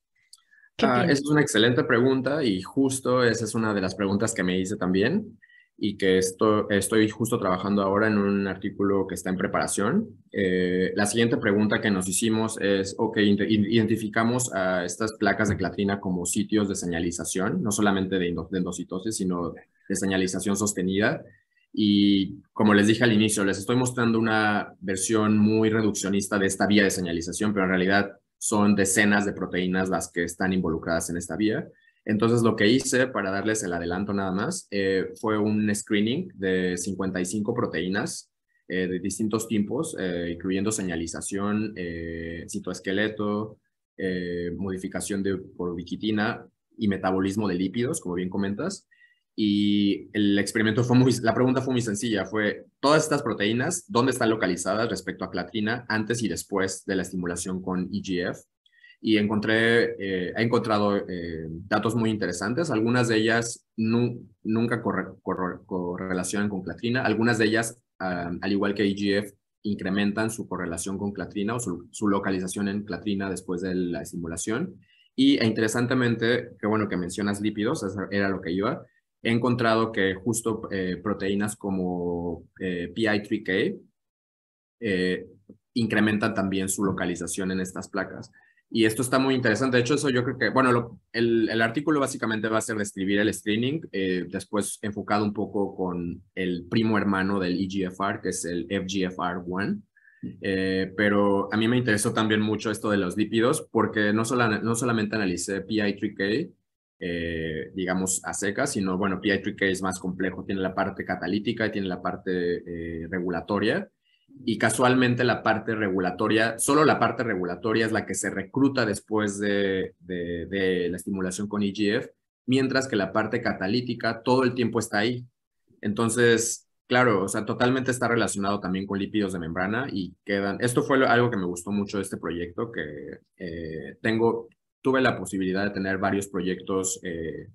Ah, esa es una excelente pregunta y justo esa es una de las preguntas que me hice también y que estoy justo trabajando ahora en un artículo que está en preparación. Eh, la siguiente pregunta que nos hicimos es, ok, identificamos a estas placas de clatrina como sitios de señalización, no solamente de, endocitosis, sino de señalización sostenida. Y como les dije al inicio, les estoy mostrando una versión muy reduccionista de esta vía de señalización, pero en realidad son decenas de proteínas las que están involucradas en esta vía. Entonces lo que hice, para darles el adelanto nada más, eh, fue un screening de 55 proteínas eh, de distintos tipos, eh, incluyendo señalización, citoesqueleto, modificación de ubiquitina y metabolismo de lípidos, como bien comentas. Y el experimento fue muy, la pregunta fue muy sencilla, fue todas estas proteínas, ¿dónde están localizadas respecto a clatrina antes y después de la estimulación con EGF? y encontré, eh, he encontrado eh, datos muy interesantes. Algunas de ellas nunca correlacionan con clatrina, algunas de ellas, al igual que IGF, incrementan su correlación con clatrina o su, localización en clatrina después de la simulación. Y e interesantemente, que bueno que mencionas lípidos, era lo que iba, he encontrado que justo eh, proteínas como PI3K incrementan también su localización en estas placas. Y esto está muy interesante. De hecho, eso yo creo que, bueno, el, artículo básicamente va a ser describir el screening, eh, después enfocado un poco con el primo hermano del EGFR, que es el FGFR1. Eh, pero a mí me interesó también mucho esto de los lípidos, porque no, no solamente analicé PI3K, eh, digamos, a seca, sino, bueno, PI3K es más complejo, tiene la parte catalítica y tiene la parte regulatoria y casualmente la parte regulatoria, solo la parte regulatoria es la que se recruta después de, la estimulación con IGF, e mientras que la parte catalítica todo el tiempo está ahí. Entonces, claro, o sea, totalmente está relacionado también con lípidos de membrana y quedan, esto fue algo que me gustó mucho de este proyecto, que eh, tengo, tuve la posibilidad de tener varios proyectos. Eh,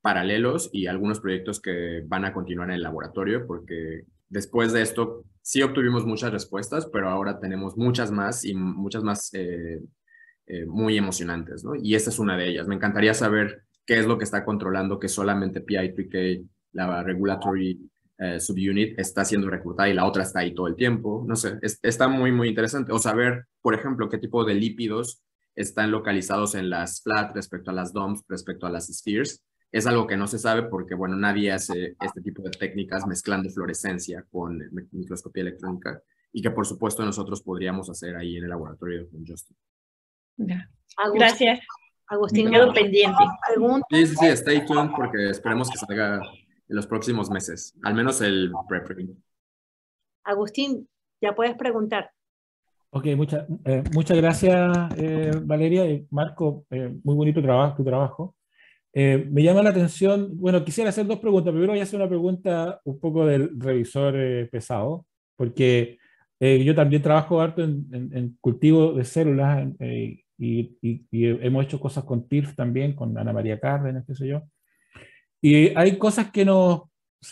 paralelos y algunos proyectos que van a continuar en el laboratorio porque después de esto sí obtuvimos muchas respuestas, pero ahora tenemos muchas más y muchas más eh, eh, muy emocionantes, ¿no? Y esta es una de ellas. Me encantaría saber qué es lo que está controlando que solamente PI3K, la regulatory eh, subunit, está siendo reclutada y la otra está ahí todo el tiempo. No sé, está muy, muy interesante. O saber, por ejemplo, qué tipo de lípidos están localizados en las flat respecto a las DOMs, respecto a las spheres es algo que no se sabe porque, bueno, nadie hace este tipo de técnicas mezclando fluorescencia con microscopía electrónica y que, por supuesto, nosotros podríamos hacer ahí en el laboratorio con Justin. Ya. Gracias. Agustín, quedo pendiente. Sí, sí, sí, stay tuned porque esperemos que salga en los próximos meses, al menos el preprint. Agustín, ya puedes preguntar. Ok, eh, muchas gracias eh, Valeria y Marco, eh, muy bonito trabajo, tu trabajo. Eh, me llama la atención, bueno, quisiera hacer dos preguntas. Primero voy a hacer una pregunta un poco del revisor eh, pesado, porque eh, yo también trabajo harto en, cultivo de células y, hemos hecho cosas con TIRF también, con Ana María Cárdenas, qué sé yo. Y hay cosas que nos,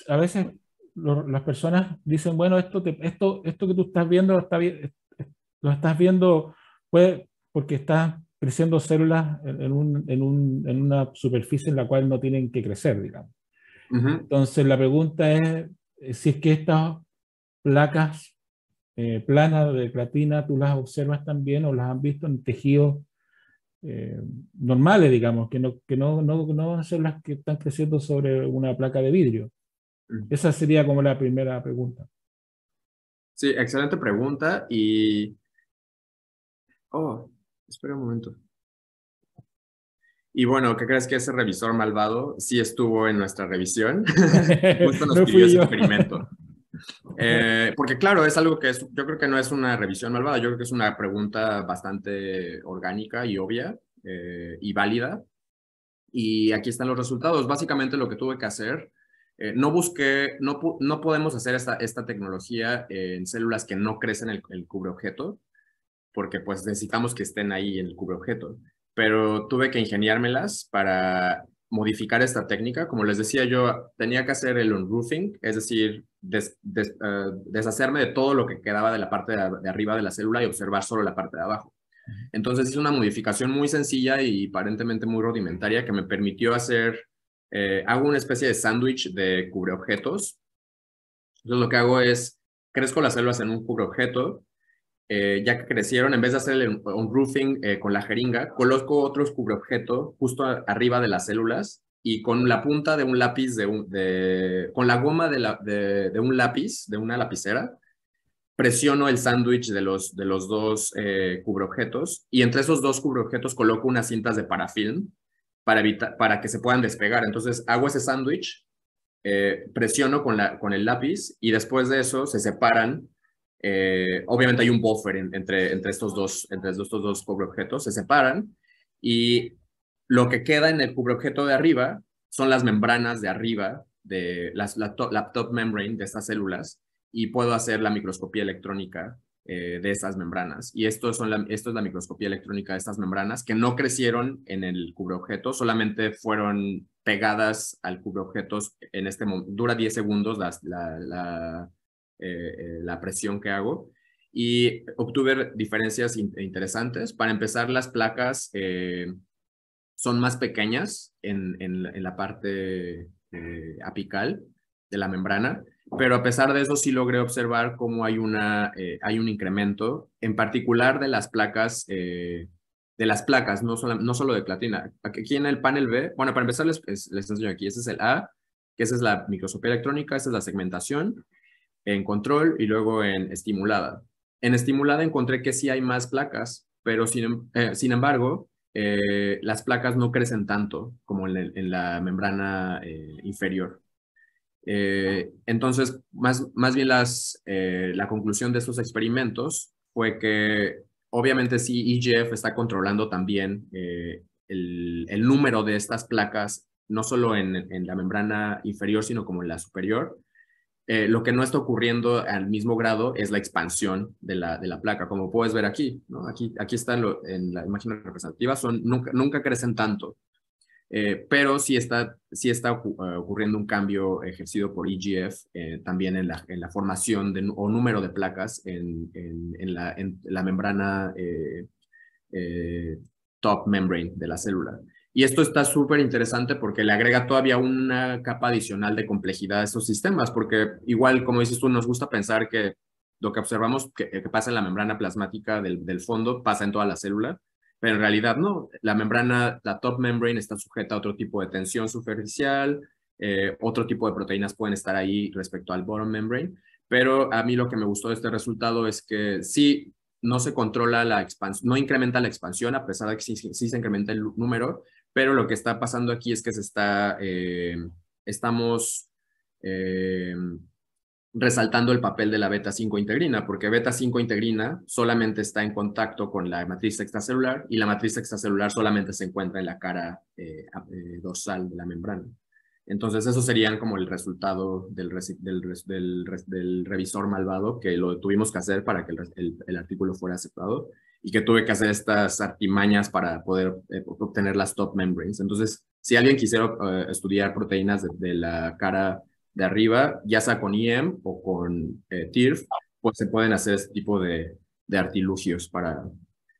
a veces las personas dicen, bueno, esto, esto, esto que tú estás viendo lo, lo estás viendo pues, porque estás creciendo células en, una superficie en la cual no tienen que crecer, digamos. Entonces la pregunta es eh, si es que estas placas eh, planas de platina tú las observas también o las han visto en tejidos eh, normales, digamos, que no, que no, no, no son las que están creciendo sobre una placa de vidrio. Mm. Esa sería como la primera pregunta. Sí, excelente pregunta y... Oh, Espera un momento. Y bueno, ¿qué crees que ese revisor malvado sí estuvo en nuestra revisión? <laughs> Justo nos pidió ese experimento. <laughs> Eh, porque claro, es algo que es, yo creo que no es una revisión malvada, yo creo que es una pregunta bastante orgánica y obvia eh, y válida. Y aquí están los resultados. Básicamente lo que tuve que hacer, eh, no busqué, no, no podemos hacer esta, esta tecnología en células que no crecen el, el objeto porque pues necesitamos que estén ahí en el objeto Pero tuve que ingeniármelas para modificar esta técnica. Como les decía, yo tenía que hacer el unroofing, es decir, eh, deshacerme de todo lo que quedaba de la parte de, arriba de la célula y observar solo la parte de abajo. Entonces es una modificación muy sencilla y aparentemente muy rudimentaria que me permitió hacer, eh, hago una especie de sándwich de cubreobjetos. Entonces lo que hago es, crezco las células en un cubreobjeto, eh, ya que crecieron, en vez de hacer un roofing eh, con la jeringa, coloco otros cubreobjeto justo arriba de las células y con la punta de un lápiz, de, con la goma de, un lápiz, de una lapicera, presiono el sándwich de los, de los dos eh, cubreobjetos y entre esos dos cubreobjetos coloco unas cintas de parafilm para, para que se puedan despegar. Entonces hago ese sándwich, eh, presiono con, la, con el lápiz y después de eso se separan eh, obviamente hay un buffer entre, entre, estos dos, entre estos dos cubreobjetos, se separan y lo que queda en el cubreobjeto de arriba son las membranas de arriba, de las, la, top, membrane de estas células, y puedo hacer la microscopía electrónica eh, de estas membranas. Y esto, son esto es la microscopía electrónica de estas membranas que no crecieron en el cubreobjeto, solamente fueron pegadas al cubreobjetos en este momento. Dura 10 segundos la eh, eh, la presión que hago y obtuve diferencias interesantes. Para empezar, las placas eh, son más pequeñas en, la parte apical de la membrana, pero a pesar de eso sí logré observar cómo hay, una, hay un incremento, en particular de las placas, de las placas, no, solo, no solo de platina. Aquí en el panel B, bueno, para empezar les, les enseño aquí, ese es el A, que esa es la microscopía electrónica, esa es la segmentación, en control y luego en estimulada. En estimulada encontré que sí hay más placas, pero sin, em, eh, embargo, eh, las placas no crecen tanto como en, la membrana eh, inferior. entonces, más, bien las, la conclusión de estos experimentos fue que obviamente sí, IGF e está controlando también el, número de estas placas, no solo en, en la membrana inferior, sino como en la superior, eh, lo que no está ocurriendo al mismo grado es la expansión de la, placa, como puedes ver aquí. Aquí, aquí está en, lo, en, la imagen representativa, son, nunca, nunca crecen tanto, eh, pero sí está, sí está eh, ocurriendo un cambio ejercido por EGF también en la, formación o número de placas en, la, membrana top membrane de la célula. Y esto está súper interesante porque le agrega todavía una capa adicional de complejidad a esos sistemas, porque igual, como dices tú, nos gusta pensar que lo que observamos que, eh, pasa en la membrana plasmática del, fondo pasa en toda la célula, pero en realidad no. La membrana, la top membrane está sujeta a otro tipo de tensión superficial, eh, otro tipo de proteínas pueden estar ahí respecto al bottom membrane, pero a mí lo que me gustó de este resultado es que sí, no se controla la expansión, no incrementa la expansión, a pesar de que sí se incrementa el número, pero lo que está pasando aquí es que se está, eh, estamos eh, resaltando el papel de la beta-5 integrina, porque beta-5 integrina solamente está en contacto con la matriz extracelular y la matriz extracelular solamente se encuentra en la cara eh, dorsal de la membrana. Entonces, eso serían como el resultado del, revisor malvado, que lo tuvimos que hacer para que el artículo fuera aceptado y que tuve que hacer estas artimañas para poder eh, obtener las top membranes. Entonces, si alguien quisiera eh, estudiar proteínas de, la cara de arriba, ya sea con IEM o con eh, TIRF, pues se pueden hacer este tipo de, artilugios para,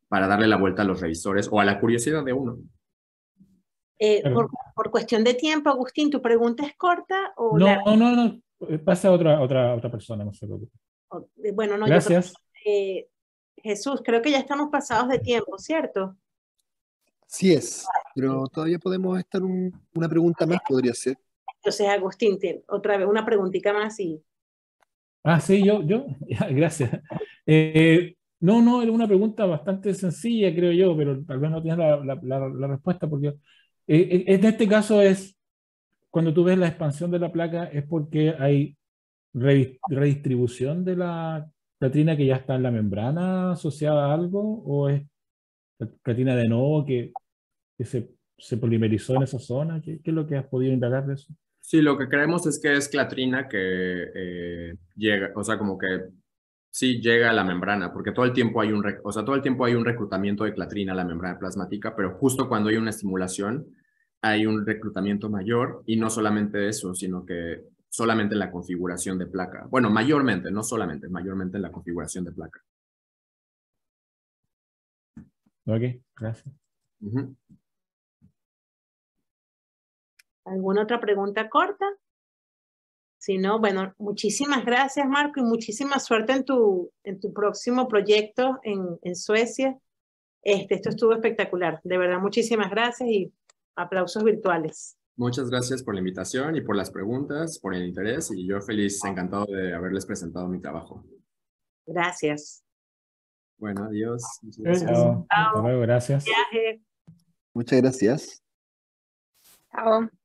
para darle la vuelta a los revisores o a la curiosidad de uno. por, por, cuestión de tiempo, Agustín, ¿tu pregunta es corta? O no, no, no, pasa a otra, otra, otra persona, no se preocupe. Bueno, no, Gracias. Jesús, creo que ya estamos pasados de tiempo, ¿cierto? Sí es, pero todavía podemos estar una pregunta más, podría ser. Entonces, Agustín, otra vez una preguntita más y... Ah, sí, yo, yo, <laughs> gracias. Eh, no, no, era una pregunta bastante sencilla, creo yo, pero tal vez no tienes la, respuesta, porque eh, eh, en este caso es, cuando tú ves la expansión de la placa, es porque hay redistribución de la ¿Clatrina que ya está en la membrana asociada a algo o es clatrina de nuevo que, se, se, polimerizó en esa zona? ¿Qué, es lo que has podido indagar de eso? Sí, lo que creemos es que es clatrina que eh, llega, o sea, como que sí llega a la membrana, porque todo el tiempo hay un, o sea, todo el tiempo hay un reclutamiento de clatrina a la membrana plasmática, pero justo cuando hay una estimulación hay un reclutamiento mayor y no solamente eso, sino que solamente en la configuración de placa. Bueno, mayormente, no solamente, mayormente en la configuración de placa. Ok, gracias. ¿Alguna otra pregunta corta? Si no, bueno, muchísimas gracias, Marco, y muchísima suerte en tu, en tu próximo proyecto en, en Suecia. Este, esto estuvo espectacular, de verdad, muchísimas gracias y aplausos virtuales. Muchas gracias por la invitación y por las preguntas, por el interés y yo feliz, encantado de haberles presentado mi trabajo. Gracias. Bueno, adiós. Muchas gracias. gracias. Muchas gracias. Chao.